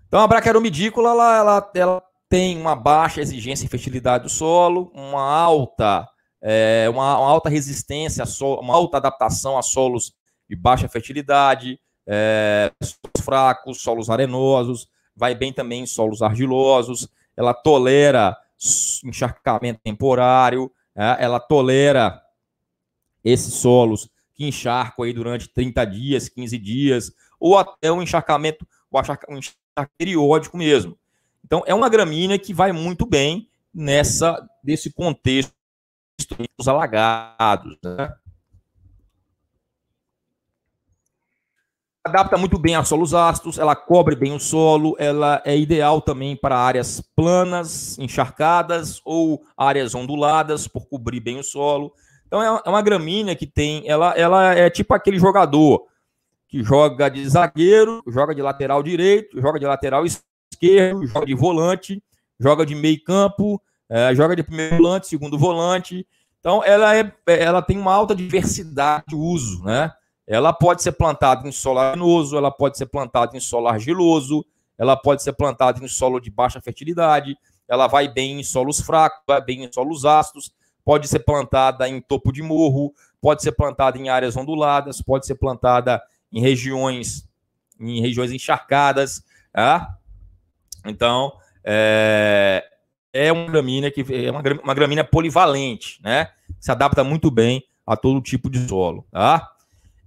Então a Bracaromidícula, ela, ela, ela tem uma baixa exigência em fertilidade do solo, uma alta, é, uma, uma, alta resistência, so, uma alta adaptação a solos de baixa fertilidade, é, solos fracos, solos arenosos, vai bem também em solos argilosos, ela tolera encharcamento temporário, né? ela tolera esses solos que encharcam aí durante 30 dias, 15 dias, ou até um encharcamento, o um encharcamento periódico mesmo. Então, é uma gramínea que vai muito bem nessa desse contexto dos alagados. Né? adapta muito bem a solos ácidos, ela cobre bem o solo, ela é ideal também para áreas planas, encharcadas ou áreas onduladas, por cobrir bem o solo. Então é, é uma gramínea que tem, ela, ela é tipo aquele jogador que joga de zagueiro, joga de lateral direito, joga de lateral esquerdo, joga de volante, joga de meio campo, é, joga de primeiro volante, segundo volante. Então ela, é, ela tem uma alta diversidade de uso, né? Ela pode ser plantada em solo arenoso, ela pode ser plantada em solo argiloso, ela pode ser plantada em solo de baixa fertilidade, ela vai bem em solos fracos, vai bem em solos ácidos, pode ser plantada em topo de morro, pode ser plantada em áreas onduladas, pode ser plantada em regiões em regiões encharcadas, tá? Então, é, é uma gramínea que é uma, uma gramínea polivalente, né? Se adapta muito bem a todo tipo de solo, tá?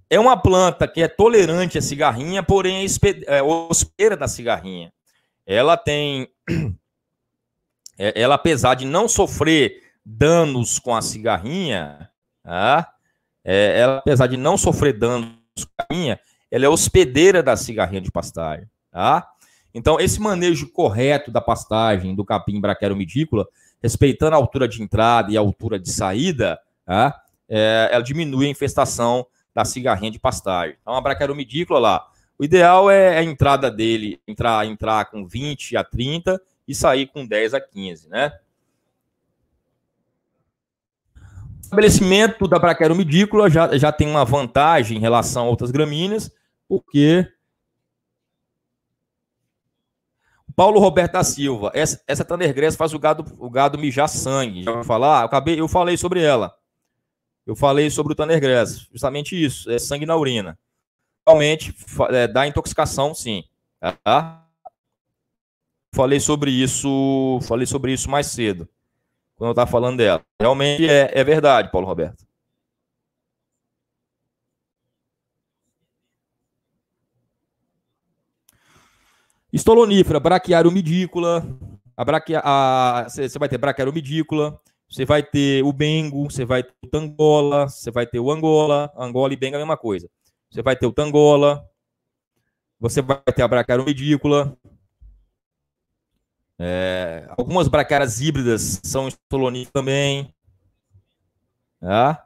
É uma planta que é tolerante à cigarrinha, porém é, é hospedeira da cigarrinha. Ela tem. É, ela, apesar de não sofrer danos com a cigarrinha, tá? é, ela, apesar de não sofrer danos com a cigarrinha, ela é hospedeira da cigarrinha de pastagem. Tá? Então, esse manejo correto da pastagem do capim braquero medícola, respeitando a altura de entrada e a altura de saída, tá? É, ela diminui a infestação da cigarrinha de pastagem. Então, a braquiaromidícula lá, o ideal é, é a entrada dele, entrar, entrar com 20 a 30 e sair com 10 a 15, né? O estabelecimento da braquiaromidícula já, já tem uma vantagem em relação a outras gramíneas, porque Paulo Roberto da Silva, essa, essa faz o gado, o gado mijar sangue. Já vou falar, eu, acabei, eu falei sobre ela eu falei sobre o Grass, justamente isso, é sangue na urina. Realmente é, dá intoxicação, sim. Tá? Falei sobre isso, falei sobre isso mais cedo, quando eu estava falando dela. Realmente é, é verdade, Paulo Roberto. Estolonífera, braquiarumidícula. A braquia, você vai ter medícola. Você vai ter o Bengo, você vai ter o Tangola, você vai ter o Angola. Angola e Bengo é a mesma coisa. Você vai ter o Tangola, você vai ter a Bracara medícula, É, algumas bracaras híbridas são estolonistas também. Tá?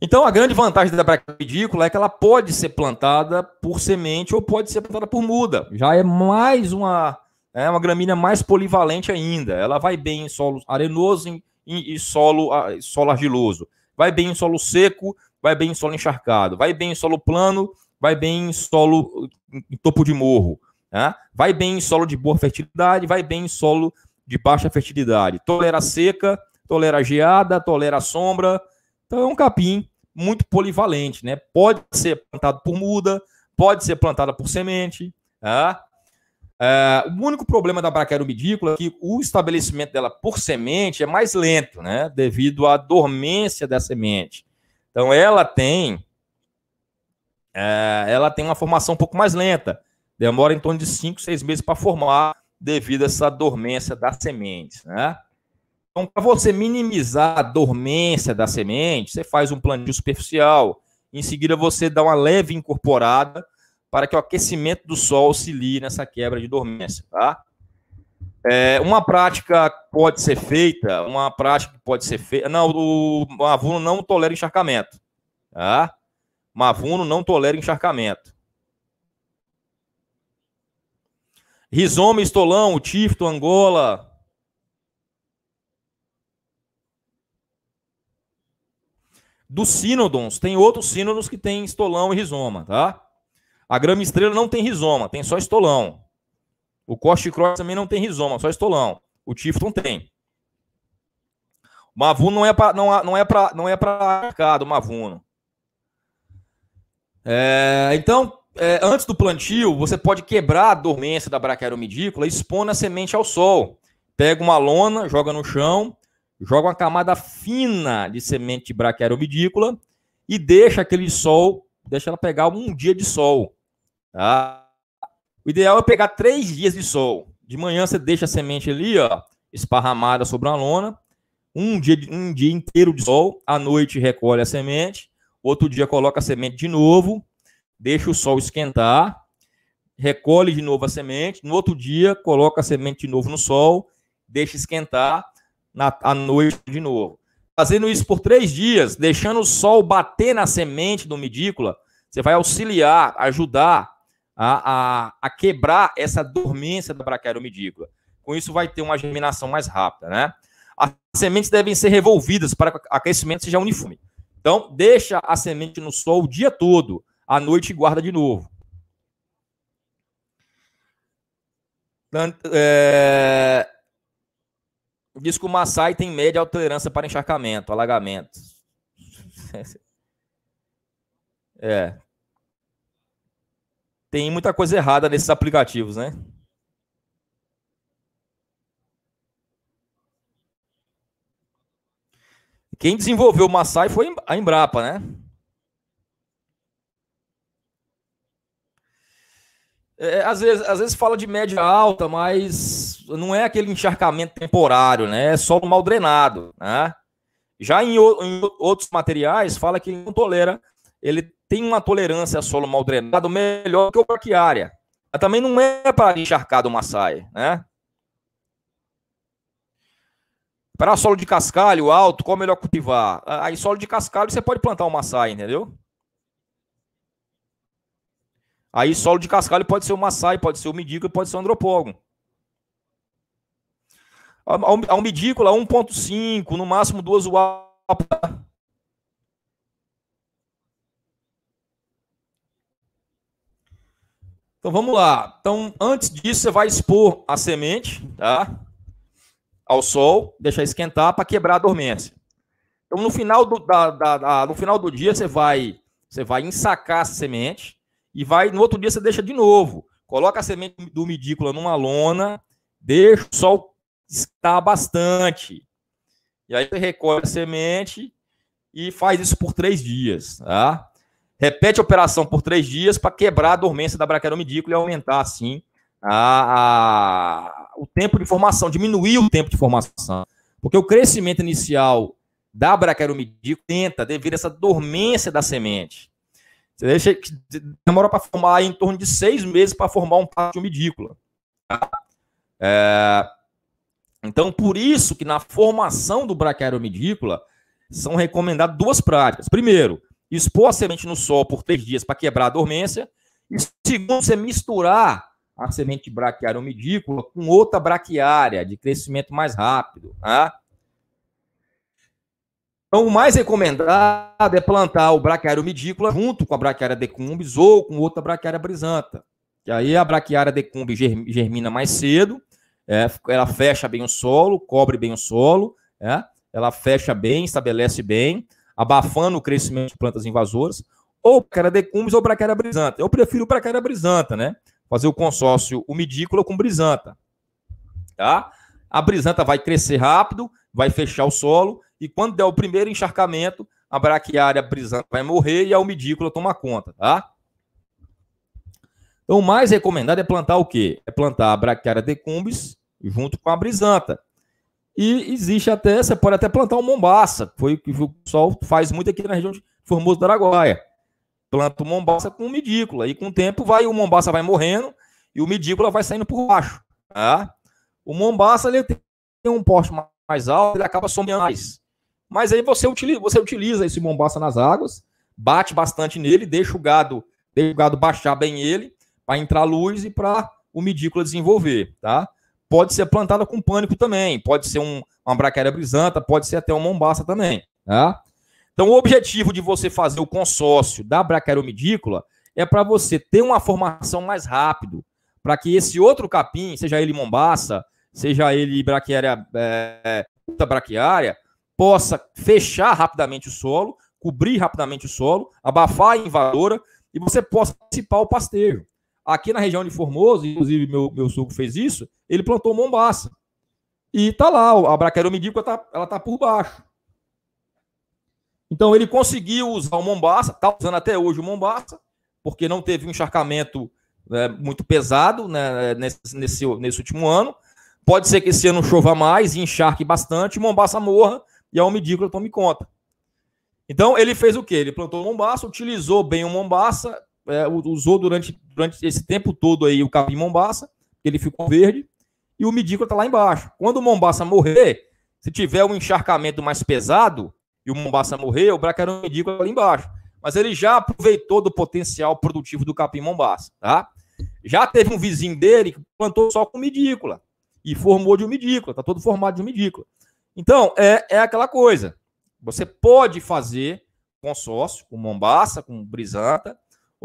Então, a grande vantagem da bracara medícula é que ela pode ser plantada por semente ou pode ser plantada por muda. Já é mais uma é uma gramínea mais polivalente ainda. Ela vai bem em solo arenoso e, solo, ah, solo argiloso. Vai bem em solo seco, vai bem em solo encharcado. Vai bem em solo plano, vai bem em solo em topo de morro. Né? Vai bem em solo de boa fertilidade, vai bem em solo de baixa fertilidade. Tolera seca, tolera geada, tolera sombra. Então é um capim muito polivalente, né? Pode ser plantado por muda, pode ser plantada por semente, né? É, o único problema da braquiária umidícola é que o estabelecimento dela por semente é mais lento, né? Devido à dormência da semente. Então ela tem é, ela tem uma formação um pouco mais lenta. Demora em torno de 5, 6 meses para formar devido a essa dormência das sementes, né? Então, para você minimizar a dormência da semente, você faz um plantio superficial. Em seguida, você dá uma leve incorporada para que o aquecimento do sol auxilie nessa quebra de dormência, tá? É, uma prática pode ser feita, uma prática que pode ser feita. Não, o Mavuno não tolera encharcamento. Tá? Mavuno não tolera encharcamento. Rizoma, Estolão, Tifto, Angola. Dos sínodons, tem outros sínodos que tem estolão e rizoma, tá? A grama estrela não tem rizoma, tem só estolão. O coste Cross também não tem rizoma, só estolão. O Tifton tem. O Mavuno não é para não, não é para não é para mercado, o Mavuno. É, então, é, antes do plantio, você pode quebrar a dormência da braquiaromidícula, expondo a semente ao sol. Pega uma lona, joga no chão, joga uma camada fina de semente de braquiaromidícula e deixa aquele sol, deixa ela pegar um dia de sol. Tá? O ideal é pegar três dias de sol. De manhã você deixa a semente ali, ó, esparramada sobre uma lona. Um dia, um dia inteiro de sol. À noite recolhe a semente. Outro dia coloca a semente de novo. Deixa o sol esquentar. Recolhe de novo a semente. No outro dia, coloca a semente de novo no sol. Deixa esquentar. Na, à noite de novo. Fazendo isso por três dias, deixando o sol bater na semente do midícula, você vai auxiliar, ajudar a, a, a quebrar essa dormência da braquiaromidícula. Com isso, vai ter uma germinação mais rápida, né? As sementes devem ser revolvidas para que o aquecimento seja uniforme. Então, deixa a semente no sol o dia todo, à noite guarda de novo. É... Diz que o Maasai tem média tolerância para encharcamento, alagamento. É, tem muita coisa errada nesses aplicativos, né? Quem desenvolveu o Massai foi a Embrapa, né? É, é, às, vezes, às vezes fala de média alta, mas não é aquele encharcamento temporário, né? É solo mal drenado, né? Já em, em outros materiais, fala que ele não tolera ele tem uma tolerância a solo mal drenado melhor que o braquiária. Mas também não é para encharcado do saia, né? Para solo de cascalho alto, qual é melhor cultivar? Ah, aí solo de cascalho você pode plantar o saia, entendeu? Aí solo de cascalho pode ser o maçai, pode ser o midículo, pode ser o andropógon. A, a, a umidícula 1.5, no máximo duas UAPA né? Então vamos lá. Então, antes disso, você vai expor a semente, tá? Ao sol, deixar esquentar para quebrar a dormência. Então, no final do, da, da, da, no final do dia, você vai, você vai ensacar a semente e vai no outro dia você deixa de novo. Coloca a semente do midícula numa lona, deixa o sol estar bastante. E aí você recolhe a semente e faz isso por três dias, tá? Repete a operação por três dias para quebrar a dormência da braquiária e aumentar, assim, a, a, o tempo de formação, diminuir o tempo de formação. Porque o crescimento inicial da braquiária tenta devido a essa dormência da semente. Você deixa, demora para formar em torno de seis meses para formar um pátio medícula. Tá? É, então, por isso que na formação do braquiário são recomendadas duas práticas. Primeiro, expor a semente no sol por três dias para quebrar a dormência. E segundo, você misturar a semente braquiária umidícola com outra braquiária de crescimento mais rápido. Tá? Então, o mais recomendado é plantar o braquiária umidícola junto com a braquiária decumbis ou com outra braquiária brisanta. Que aí a braquiária decumbis germina mais cedo, é, ela fecha bem o solo, cobre bem o solo, é, ela fecha bem, estabelece bem, abafando o crescimento de plantas invasoras, ou para decumbis ou braquiária brisanta. Eu prefiro braquiária brisanta, né? Fazer o consórcio umidícola com brisanta. Tá? A brisanta vai crescer rápido, vai fechar o solo, e quando der o primeiro encharcamento, a braquiária brisanta vai morrer e a umidícola toma conta, tá? Então, o mais recomendado é plantar o quê? É plantar a braquiária decumbis junto com a brisanta. E existe até, você pode até plantar um mombaça, foi o que o pessoal faz muito aqui na região de Formoso do Araguaia. Planta o mombaça com medícula, e com o tempo vai o mombaça vai morrendo e o medícula vai saindo por baixo. Tá? O mombaça ele tem um porte mais alto, ele acaba somando mais. Mas aí você utiliza, você utiliza esse mombaça nas águas, bate bastante nele, deixa o gado, deixa o gado baixar bem ele, para entrar luz e para o medícula desenvolver, tá? pode ser plantada com pânico também, pode ser um, uma braquiária brisanta, pode ser até uma mombaça também. Tá? Então, o objetivo de você fazer o consórcio da medícola é para você ter uma formação mais rápido, para que esse outro capim, seja ele mombaça, seja ele braquiária, é, braquiária, possa fechar rapidamente o solo, cobrir rapidamente o solo, abafar a invasora e você possa antecipar o pastejo. Aqui na região de Formoso, inclusive meu, meu sogro fez isso, ele plantou mombaça. E tá lá, a braquiaromidícula tá, ela tá por baixo. Então ele conseguiu usar o mombaça, tá usando até hoje o mombaça, porque não teve um encharcamento né, muito pesado né, nesse, nesse, nesse último ano. Pode ser que esse ano chova mais e encharque bastante, mombaça morra e a omidícula tome conta. Então ele fez o que? Ele plantou o mombaça, utilizou bem o mombaça, é, usou durante, durante esse tempo todo aí o Capim Mombaça, ele ficou verde, e o Midícola está lá embaixo. Quando o Mombaça morrer, se tiver um encharcamento mais pesado e o Mombaça morrer, o Bracarão Midícola tá lá embaixo. Mas ele já aproveitou do potencial produtivo do Capim Mombaça, tá? Já teve um vizinho dele que plantou só com Midícola e formou de um Midícola, está todo formado de um Midícola. Então, é, é aquela coisa. Você pode fazer consórcio com Mombaça, com Brisanta,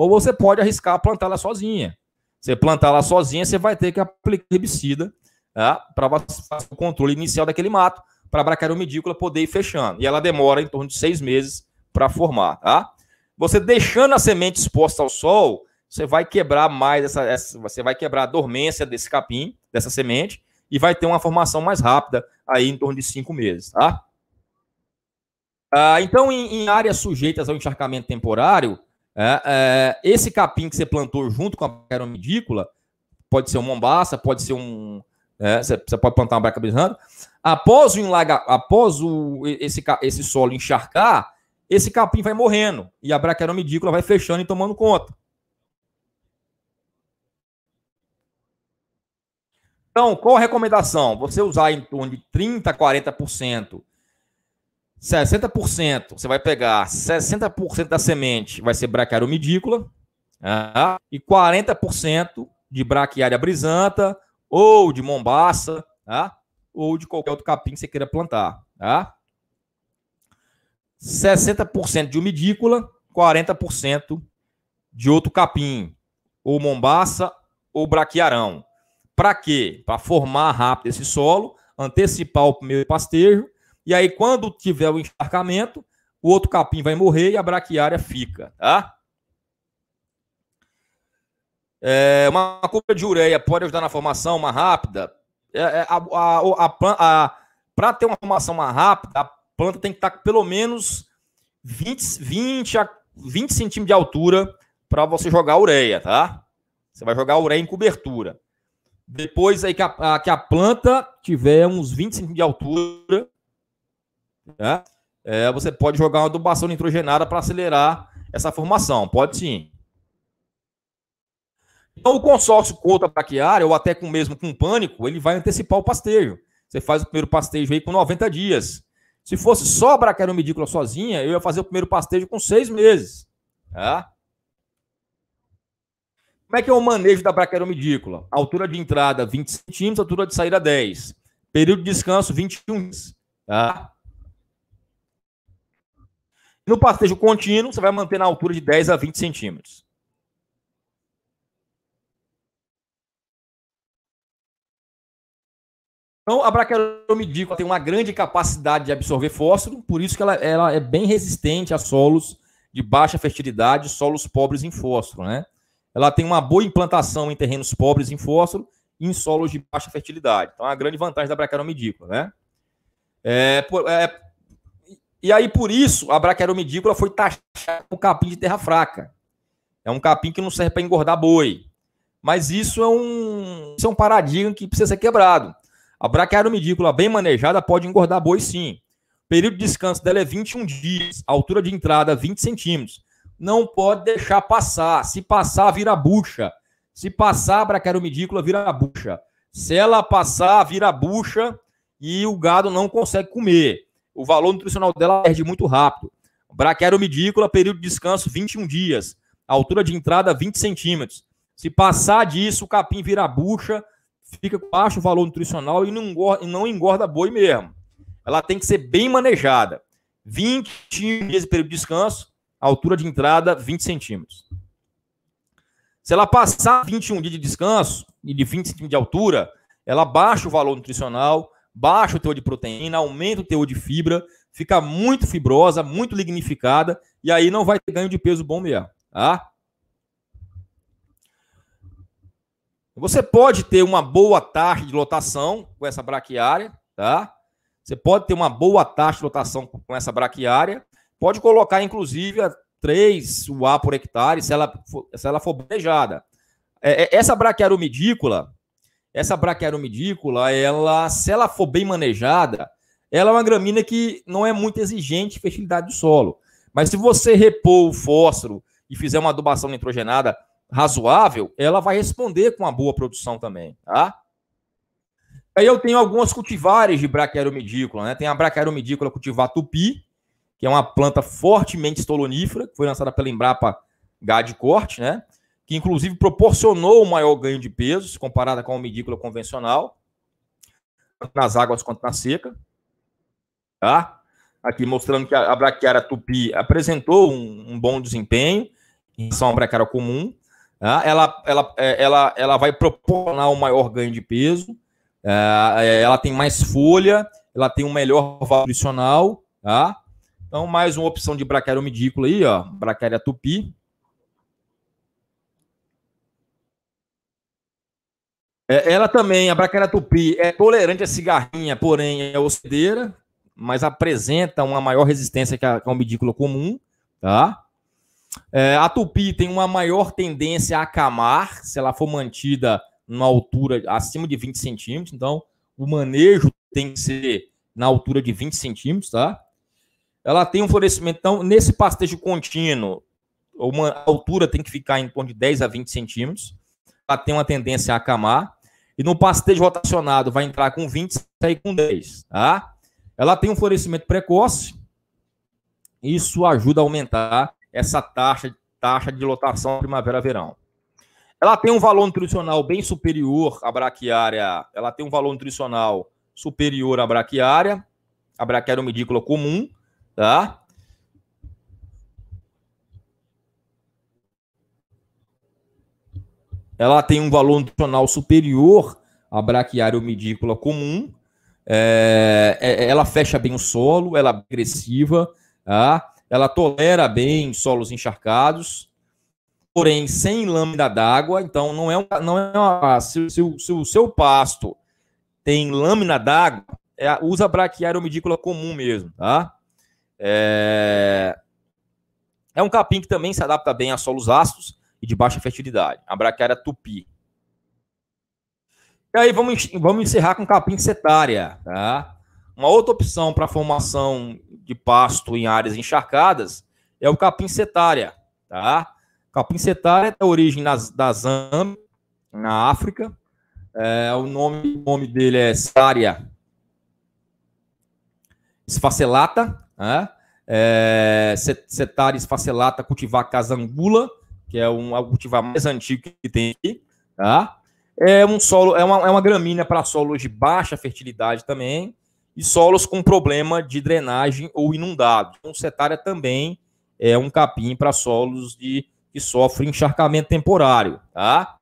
ou você pode arriscar plantar ela sozinha. Você plantar ela sozinha, você vai ter que aplicar herbicida tá? para fazer o controle inicial daquele mato, para a braquiaromidícula poder ir fechando. E ela demora em torno de seis meses para formar. Tá? Você deixando a semente exposta ao sol, você vai quebrar mais essa, essa, você vai quebrar a dormência desse capim, dessa semente, e vai ter uma formação mais rápida, aí em torno de cinco meses, tá? Ah, então, em, em, áreas sujeitas ao encharcamento temporário, é, é, esse capim que você plantou junto com a braquiária medícula, pode ser um mombaça, pode ser um. É, você, você, pode plantar uma braca Após o enlaga, após o, esse, esse solo encharcar, esse capim vai morrendo e a braquiária medícula vai fechando e tomando conta. Então, qual a recomendação? Você usar em torno de 30% a 40% 60%, você vai pegar 60% da semente vai ser braquiária umidícola ah, né? e 40% de braquiária brisanta ou de mombaça né? ou de qualquer outro capim que você queira plantar. Né? Tá? 60% de umidícola, 40% de outro capim, ou mombaça ou braquiarão. Para quê? Para formar rápido esse solo, antecipar o primeiro pastejo e aí, quando tiver o encharcamento, o outro capim vai morrer e a braquiária fica, tá? É, uma cura de ureia pode ajudar na formação mais rápida? É, é a, a, a, Para ter uma formação mais rápida, a planta tem que estar tá com pelo menos 20, 20 a 20 centímetros de altura para você jogar a ureia, tá? Você vai jogar a ureia em cobertura. Depois aí que a, que a planta tiver uns 20 centímetros de altura, né? É, você pode jogar uma adubação nitrogenada para acelerar essa formação, pode sim. Então, o consórcio com a braquiária, ou até com mesmo com pânico, ele vai antecipar o pastejo. Você faz o primeiro pastejo aí com 90 dias. Se fosse só a braquiária medícula sozinha, eu ia fazer o primeiro pastejo com seis meses. Tá? Como é que é o manejo da medícola? Altura de entrada 20 centímetros, altura de saída 10. Período de descanso 21 dias. Tá? No pastejo contínuo, você vai manter na altura de 10 a 20 centímetros. Então, a braquiaromidícola tem uma grande capacidade de absorver fósforo, por isso que ela, ela é bem resistente a solos de baixa fertilidade, solos pobres em fósforo, né? Ela tem uma boa implantação em terrenos pobres em fósforo e em solos de baixa fertilidade. Então, é uma grande vantagem da braquiaromidícola, né? É, é, e aí, por isso, a braquiaromidícula foi taxada como capim de terra fraca. É um capim que não serve para engordar boi. Mas isso é um, isso é um paradigma que precisa ser quebrado. A braquiaromidícula bem manejada pode engordar boi sim. O período de descanso dela é 21 dias, altura de entrada 20 centímetros. Não pode deixar passar. Se passar, vira bucha. Se passar, a braquiaromidícula vira bucha. Se ela passar, vira bucha e o gado não consegue comer o valor nutricional dela perde muito rápido. Braquiaromidícola, período de descanso 21 dias. Altura de entrada 20 centímetros. Se passar disso, o capim vira bucha, fica com baixo valor nutricional e não engorda, não engorda boi mesmo. Ela tem que ser bem manejada. 20 dias de período de descanso, altura de entrada 20 centímetros. Se ela passar 21 dias de descanso e de 20 centímetros de altura, ela baixa o valor nutricional baixa o teor de proteína, aumenta o teor de fibra, fica muito fibrosa, muito lignificada, e aí não vai ter ganho de peso bom mesmo, tá? Você pode ter uma boa taxa de lotação com essa braquiária, tá? Você pode ter uma boa taxa de lotação com essa braquiária. Pode colocar, inclusive, a 3 UA por hectare, se ela for, se ela for beijada. É, é, essa umidícola. Essa braquiarumidícula, ela, se ela for bem manejada, ela é uma gramínea que não é muito exigente fertilidade do solo. Mas se você repor o fósforo e fizer uma adubação nitrogenada razoável, ela vai responder com uma boa produção também, tá? Aí eu tenho algumas cultivares de braquiarumidícula, né? Tem a braquiarumidícula cultivar tupi, que é uma planta fortemente estolonífera, que foi lançada pela Embrapa Gá de Corte, né? que inclusive proporcionou o maior ganho de peso, comparada com a medícula convencional, tanto nas águas quanto na seca. Tá? Aqui mostrando que a braquiária tupi apresentou um, um bom desempenho em relação à braquiária comum. Tá? Ela, ela, é, ela, ela vai proporcionar o um maior ganho de peso, é, é, ela tem mais folha, ela tem um melhor valor nutricional, tá? Então, mais uma opção de braquiária medícula aí, ó, braquiária tupi, É, ela também, a tupi é tolerante à cigarrinha, porém é hospedeira, mas apresenta uma maior resistência que a cambidícula comum, tá? É, a tupi tem uma maior tendência a camar, se ela for mantida numa altura acima de 20 centímetros, então o manejo tem que ser na altura de 20 centímetros, tá? Ela tem um florescimento, então, nesse pastejo contínuo, uma altura tem que ficar em torno de 10 a 20 centímetros, ela tem uma tendência a camar, e no pastejo rotacionado vai entrar com 20 sair com 10, tá? Ela tem um florescimento precoce, isso ajuda a aumentar essa taxa, taxa de lotação primavera-verão. Ela tem um valor nutricional bem superior à braquiária, ela tem um valor nutricional superior à braquiária, a braquiária é medícola comum, tá? ela tem um valor nutricional superior à braquiária umidícola comum, é, é, ela fecha bem o solo, ela é agressiva, tá? ela tolera bem solos encharcados, porém sem lâmina d'água, então não é, uma, não é uma, se, se, se, o seu pasto tem lâmina d'água, é, usa braquiária umidícola comum mesmo, tá? É, é um capim que também se adapta bem a solos ácidos, e de baixa fertilidade, a braquiária tupi. E aí vamos, vamos encerrar com capim setária, tá? Uma outra opção para formação de pasto em áreas encharcadas é o capim setária, tá? Capim setária é da origem nas, da Zâmbia, na África. É, o, nome, o nome dele é Sária esfacelata, né? é, cultivar casangula, que é um cultivar mais antigo que tem aqui, tá? É um solo, é uma, é uma gramínea para solos de baixa fertilidade também e solos com problema de drenagem ou inundado. Então, setária também é um capim para solos de, que sofrem encharcamento temporário, tá?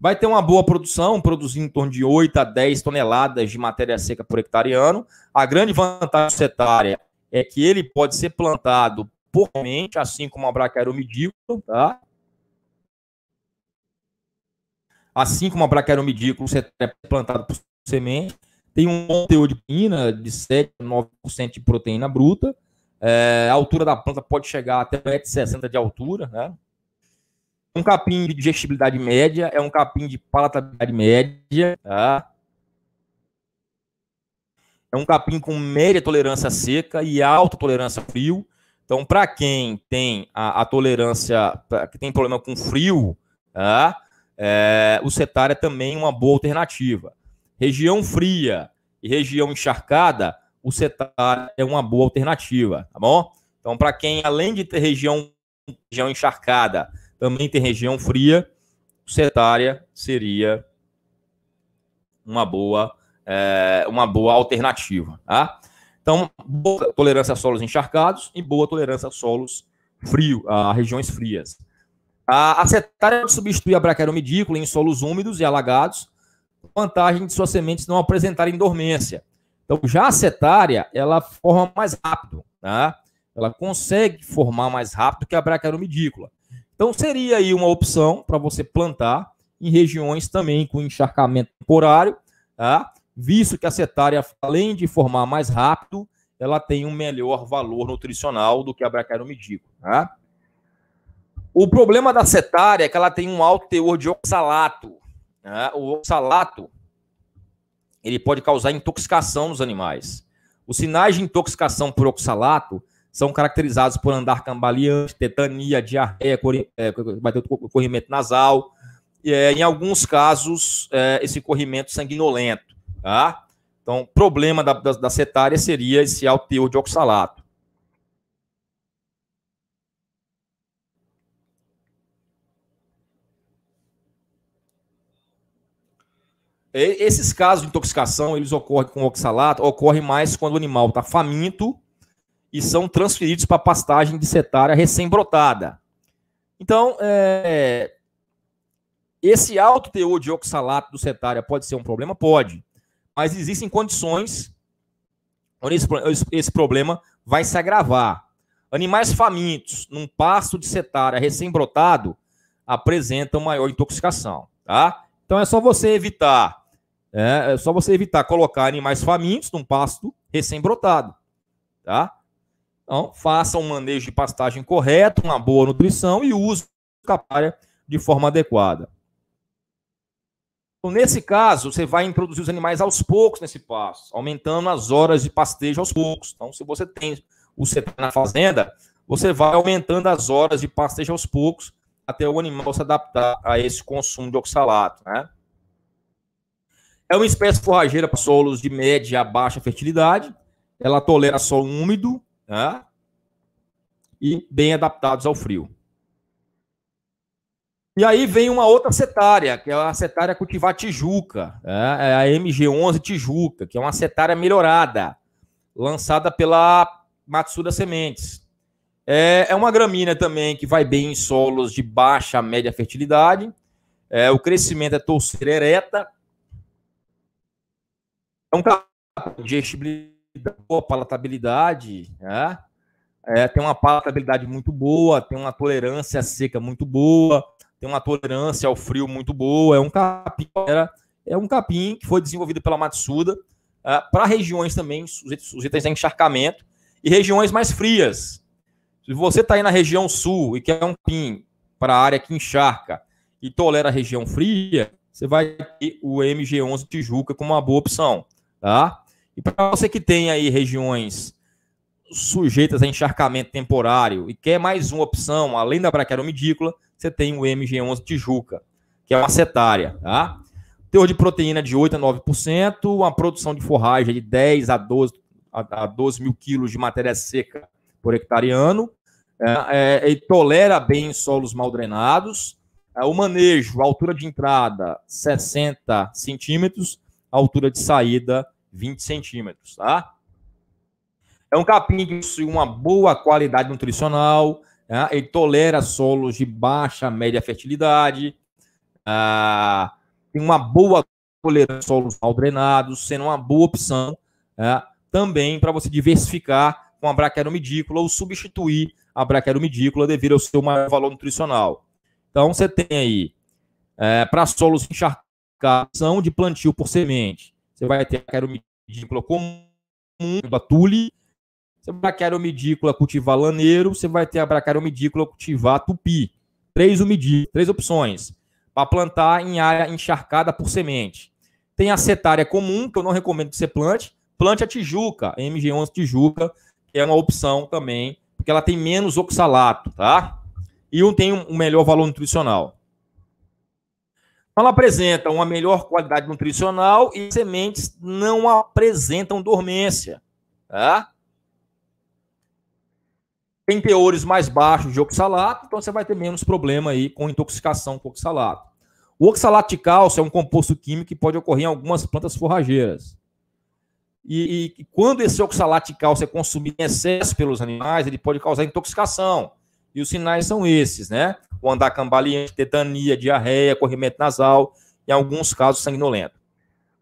Vai ter uma boa produção, produzindo em torno de 8 a 10 toneladas de matéria seca por hectare ano. A grande vantagem setária é que ele pode ser plantado pormente, assim como a braquiaromidícola, tá? assim como a Braquiarumidia, você é plantado por semente, tem um conteúdo de proteína de 7 a 9% de proteína bruta. É, a altura da planta pode chegar até 1,60m de altura. Né? Um capim de digestibilidade média, é um capim de palatabilidade média. Tá? É um capim com média tolerância seca e alta tolerância frio. Então, para quem tem a, a tolerância, que tem problema com frio, tá? é, o setar é também uma boa alternativa. Região fria e região encharcada, o setar é uma boa alternativa, tá bom? Então, para quem, além de ter região, região encharcada, também tem região fria, o setária seria uma boa, é, uma boa alternativa, tá? Então, boa tolerância a solos encharcados e boa tolerância a solos frios, a regiões frias. A acetária substitui a braquiária em solos úmidos e alagados, com vantagem de suas sementes não apresentarem dormência. Então, já a acetária, ela forma mais rápido, tá? Ela consegue formar mais rápido que a braquiária Então, seria aí uma opção para você plantar em regiões também com encharcamento temporário, tá? Visto que a acetária, além de formar mais rápido, ela tem um melhor valor nutricional do que a braquiária tá? O problema da cetária é que ela tem um alto teor de oxalato. Né? O oxalato ele pode causar intoxicação nos animais. Os sinais de intoxicação por oxalato são caracterizados por andar cambaleante, tetania, diarreia, é, bateu corrimento nasal. E, é, em alguns casos, é, esse corrimento sanguinolento. Tá? Então, problema da, da, da cetária seria esse alto teor de oxalato. É, esses casos de intoxicação, eles ocorrem com oxalato, ocorre mais quando o animal está faminto e são transferidos para pastagem de setária recém-brotada. Então, é, esse alto teor de oxalato do setária pode ser um problema? Pode. Mas existem condições onde esse, esse problema vai se agravar. Animais famintos num pasto de setária recém-brotado apresentam maior intoxicação, tá? Então é só você evitar é, é só você evitar colocar animais famintos num pasto recém-brotado, tá? Então, faça um manejo de pastagem correto, uma boa nutrição e uso caparia de forma adequada. Então, nesse caso, você vai introduzir os animais aos poucos nesse pasto, aumentando as horas de pastejo aos poucos. Então, se você tem o setor na fazenda, você vai aumentando as horas de pastejo aos poucos até o animal se adaptar a esse consumo de oxalato, né? É uma espécie forrageira para solos de média a baixa fertilidade. Ela tolera sol úmido né? e bem adaptados ao frio. E aí vem uma outra setária que é a setária cultivar Tijuca, né? é a MG11 Tijuca, que é uma setária melhorada, lançada pela Matsuda Sementes. É, é, uma gramínea também que vai bem em solos de baixa média fertilidade. É, o crescimento é torceira ereta, é de estabilidade, boa palatabilidade, né? É, tem uma palatabilidade muito boa, tem uma tolerância seca muito boa, tem uma tolerância ao frio muito boa. É um capim, era, é um capim que foi desenvolvido pela Matsuda é, para regiões também sujeitas a encharcamento e regiões mais frias. Se você está aí na região sul e quer um capim para a área que encharca e tolera a região fria, você vai ter o MG11 Tijuca como uma boa opção. Tá? E para você que tem aí regiões sujeitas a encharcamento temporário e quer mais uma opção, além da braquiária umidícola, você tem o MG11 Tijuca, que é uma setária. Tá? Teor de proteína de 8 a 9%, uma produção de forragem de 10 a 12, a 12 mil quilos de matéria seca por hectare ano. É, é, e tolera bem solos mal drenados. É, o manejo, altura de entrada 60 centímetros, altura de saída 20 centímetros, tá? É um capim que possui uma boa qualidade nutricional, né? ele tolera solos de baixa, média fertilidade, ah, tem uma boa tolerância solos mal drenados, sendo uma boa opção né? também para você diversificar com a braquiaromidícula ou substituir a braquiaromidícula devido ao seu maior valor nutricional. Então, você tem aí, eh, para solos encharcados, multiplicação de plantio por semente. Você vai ter a queromidícula comum, batule, você vai ter a queromidícula cultivar laneiro, você vai ter a bracaromidícula cultivar tupi. Três três opções para plantar em área encharcada por semente. Tem a setária comum, que eu não recomendo que você plante. Plante a tijuca, MG11 tijuca, que é uma opção também, porque ela tem menos oxalato, tá? E um, tem um melhor valor nutricional. Ela apresenta uma melhor qualidade nutricional e sementes não apresentam dormência. Tá? Tem teores mais baixos de oxalato, então você vai ter menos problema aí com intoxicação com oxalato. O oxalato de cálcio é um composto químico que pode ocorrer em algumas plantas forrageiras. E, e, quando esse oxalato de cálcio é consumido em excesso pelos animais, ele pode causar intoxicação. E os sinais são esses, né? O andar cambaleante, tetania, diarreia, corrimento nasal, em alguns casos sanguinolento.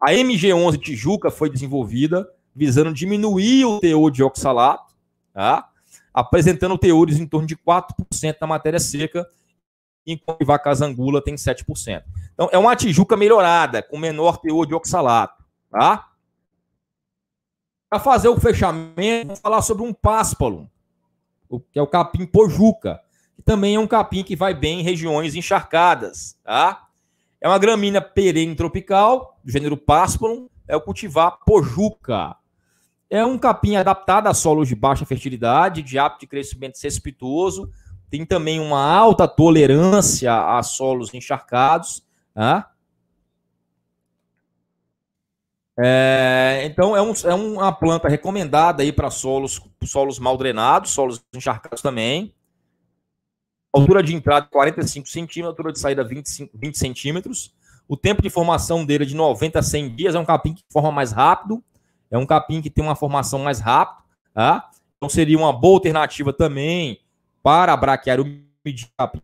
A MG11 Tijuca foi desenvolvida visando diminuir o teor de oxalato, tá? apresentando teores em torno de 4% na matéria seca, enquanto vaca zangula tem 7%. Então, é uma Tijuca melhorada, com menor teor de oxalato. Tá? Para fazer o fechamento, vou falar sobre um páspalo que é o capim pojuca, que também é um capim que vai bem em regiões encharcadas, tá? É uma gramínea perene tropical, do gênero Paspalum, é o cultivar pojuca. É um capim adaptado a solos de baixa fertilidade, de apto de crescimento cespitoso, tem também uma alta tolerância a solos encharcados, tá? É, então é, um, é, uma planta recomendada aí para solos, solos mal drenados, solos encharcados também. Altura de entrada 45 centímetros, altura de saída 25, 20 centímetros. O tempo de formação dele é de 90 a 100 dias. É um capim que forma mais rápido. É um capim que tem uma formação mais rápida. Tá? Então seria uma boa alternativa também para braquiário de capim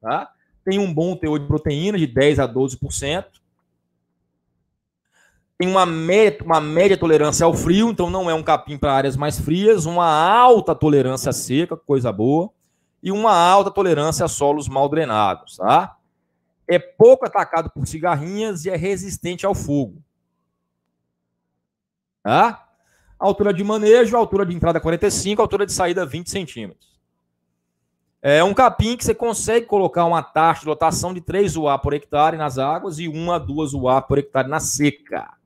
Tá? Tem um bom teor de proteína de 10 a 12% tem uma média, uma média tolerância ao frio, então não é um capim para áreas mais frias, uma alta tolerância à seca, coisa boa, e uma alta tolerância a solos mal drenados, tá? É pouco atacado por cigarrinhas e é resistente ao fogo. Tá? Altura de manejo, altura de entrada 45, altura de saída 20 centímetros. É um capim que você consegue colocar uma taxa de lotação de 3 UA por hectare nas águas e 1 a 2 UA por hectare na seca.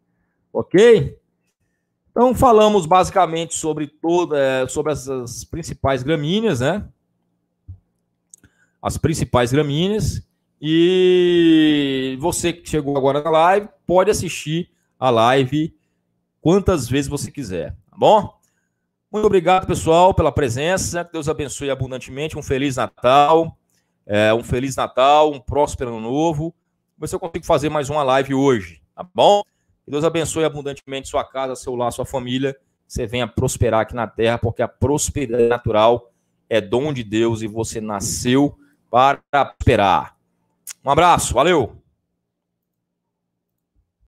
Ok? Então falamos basicamente sobre toda, eh, sobre as, principais gramíneas, né? As principais gramíneas. E você que chegou agora na live pode assistir a live quantas vezes você quiser, tá bom? Muito obrigado, pessoal, pela presença. Que Deus abençoe abundantemente. Um feliz Natal. É, um feliz Natal, um próspero ano novo. Vamos ver se eu consigo fazer mais uma live hoje, tá bom? Que Deus abençoe abundantemente sua casa, seu lar, sua família. Você venha prosperar aqui na terra, porque a prosperidade natural é dom de Deus e você nasceu para prosperar. Um abraço, valeu!